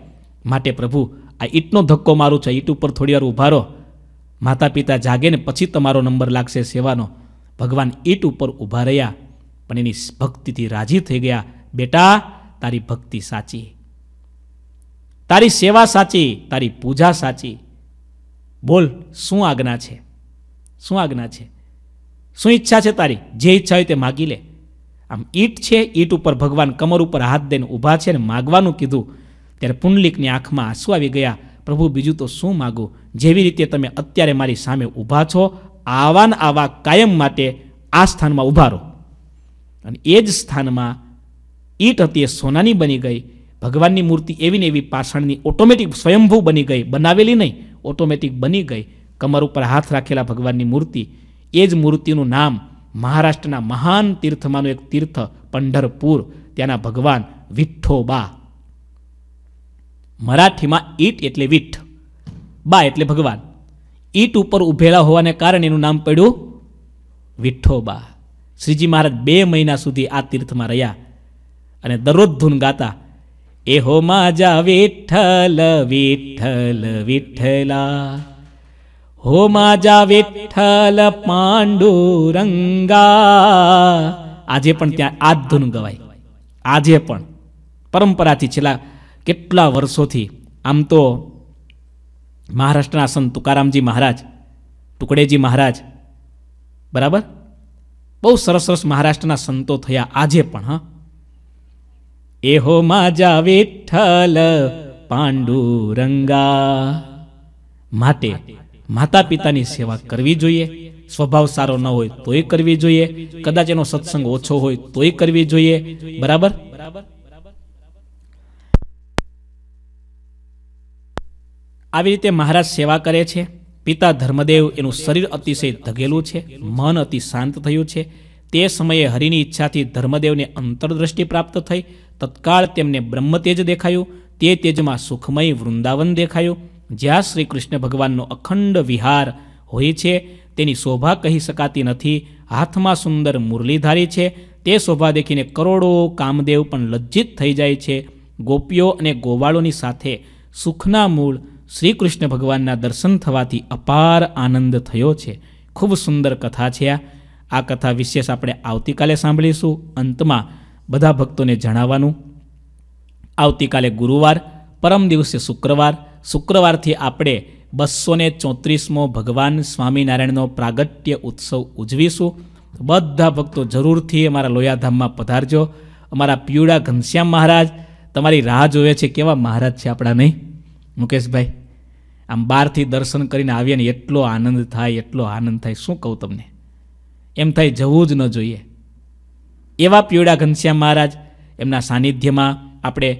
માટે પ્રભુ આ ઈંટનો ધક્કો મારું છે ઈંટ ઉપર થોડી વાર ઊભા રહો માતા પિતા જાગે ને પછી તમારો નંબર લાગશે સેવાનો ભગવાન ઈટ ઉપર ઊભા રહ્યા પણ એની ભક્તિથી રાજી થઈ ગયા બેટા તારી ભક્તિ સાચી તારી સેવા સાચી તારી પૂજા સાચી બોલ શું આજ્ઞા છે શું આજ્ઞા છે શું ઈચ્છા છે તારી જે ઈચ્છા હોય તે માગી લે આમ ઈટ છે ઈટ ઉપર ભગવાન કમર ઉપર હાથ દઈને ઊભા છે ને માગવાનું કીધું ત્યારે પુંડલિકની આંખમાં આંસુ આવી ગયા પ્રભુ બીજું તો શું માગું જેવી રીતે તમે અત્યારે મારી સામે ઊભા છો આવા આવા કાયમ માટે આ સ્થાનમાં ઊભા રહો અને એ જ સ્થાનમાં ઈટ હતી એ સોનાની બની ગઈ ભગવાનની મૂર્તિ એવી ને એવી પાષાણની ઓટોમેટિક સ્વયંભૂ બની ગઈ બનાવેલી નહીં ઓટોમેટિક બની ગઈ કમર ઉપર હાથ રાખેલા ભગવાનની મૂર્તિ એ જ મૂર્તિનું નામ મહારાષ્ટ્રના મહાન તીર્થમાંનું એક તીર્થ પંઢરપુર ત્યાંના ભગવાન વિઠ્ઠોબા મરાઠીમાં ઈટ એટલે વિઠ્ઠ બા એટલે ભગવાન ઈટ ઉપર ઊભેલા હોવાને કારણે એનું નામ પડ્યું વિઠ્ઠોબા શ્રીજી મહારાજ બે મહિના સુધી આ તીર્થમાં રહ્યા અને દરરોજ ધૂન ગાતા એ હો માજા વિઠ્ઠલ વિઠ્ઠલ વિઠ્ઠલા હો માજા વિઠ્ઠલ પાંડુરંગા આજે પણ ત્યાં આ ધૂન ગવાય આજે પણ પરંપરાથી છેલ્લા કેટલા વર્ષોથી આમ તો મહારાષ્ટ્રના સંત તુકારામજી મહારાજ ટુકડેજી મહારાજ બરાબર બહુ સરસ સરસ મહારાષ્ટ્રના સંતો થયા આજે પણ હા એહો હો માજા વિઠ્ઠલ પાંડુરંગા માટે માતા પિતાની સેવા કરવી જોઈએ સ્વભાવ સારો ન હોય તોય કરવી જોઈએ કદાચ એનો સત્સંગ ઓછો હોય તોય કરવી જોઈએ બરાબર બરાબર આવી રીતે મહારાજ સેવા કરે છે પિતા ધર્મદેવ એનું શરીર અતિશય ધગેલું છે મન અતિ શાંત થયું છે તે સમયે હરિની ઈચ્છાથી ધર્મદેવને અંતરદ્રષ્ટિ પ્રાપ્ત થઈ તત્કાળ તેમને બ્રહ્મતેજ દેખાયું તે તેજમાં સુખમય વૃંદાવન દેખાયું જ્યાં શ્રી કૃષ્ણ ભગવાનનો અખંડ વિહાર હોય છે તેની શોભા કહી શકાતી નથી હાથમાં સુંદર મુરલીધારી છે તે શોભા દેખીને કરોડો કામદેવ પણ લજ્જિત થઈ જાય છે ગોપીઓ અને ગોવાળોની સાથે સુખના મૂળ શ્રી કૃષ્ણ ભગવાનના દર્શન થવાથી અપાર આનંદ થયો છે ખૂબ સુંદર કથા છે આ આ કથા વિશેષ આપણે આવતીકાલે સાંભળીશું અંતમાં બધા ભક્તોને જણાવવાનું આવતીકાલે ગુરુવાર પરમ દિવસે શુક્રવાર શુક્રવારથી આપણે બસો ને ચોત્રીસમો ભગવાન સ્વામિનારાયણનો પ્રાગટ્ય ઉત્સવ ઉજવીશું બધા ભક્તો જરૂરથી અમારા લોયાધામમાં પધારજો અમારા પીવડા ઘનશ્યામ મહારાજ તમારી રાહ જોવે છે કેવા મહારાજ છે આપણા નહીં મુકેશભાઈ આમ બહારથી દર્શન કરીને આવીએ ને એટલો આનંદ થાય એટલો આનંદ થાય શું કહું તમને એમ થાય જવું જ ન જોઈએ એવા પીવડા ઘનશ્યામ મહારાજ એમના સાનિધ્યમાં આપણે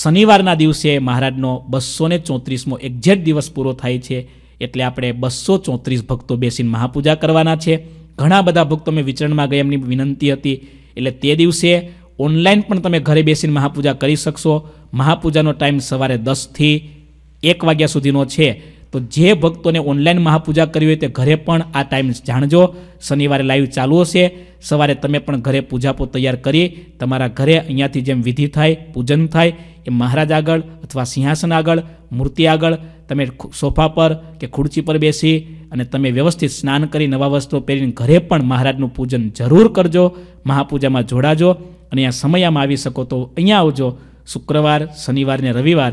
શનિવારના દિવસે મહારાજનો બસો ને ચોત્રીસમો એક્ઝેક્ટ દિવસ પૂરો થાય છે એટલે આપણે બસો ચોત્રીસ ભક્તો બેસીને મહાપૂજા કરવાના છે ઘણા બધા ભક્તો મેં વિચરણમાં ગયા એમની વિનંતી હતી એટલે તે દિવસે ઓનલાઈન પણ તમે ઘરે બેસીને મહાપૂજા કરી શકશો મહાપૂજાનો ટાઈમ સવારે દસથી એક વાગ્યા સુધીનો છે તો જે ભક્તોને ઓનલાઈન મહાપૂજા કરવી હોય તે ઘરે પણ આ ટાઈમ જાણજો શનિવારે લાઈવ ચાલુ હશે સવારે તમે પણ ઘરે પૂજાપો તૈયાર કરી તમારા ઘરે અહીંયાથી જેમ વિધિ થાય પૂજન થાય એ મહારાજ આગળ અથવા સિંહાસન આગળ મૂર્તિ આગળ તમે સોફા પર કે ખુરચી પર બેસી અને તમે વ્યવસ્થિત સ્નાન કરી નવા વસ્ત્રો પહેરીને ઘરે પણ મહારાજનું પૂજન જરૂર કરજો મહાપૂજામાં જોડાજો અને અહીંયા સમયામાં આવી શકો તો અહીંયા આવજો શુક્રવાર શનિવાર ને રવિવાર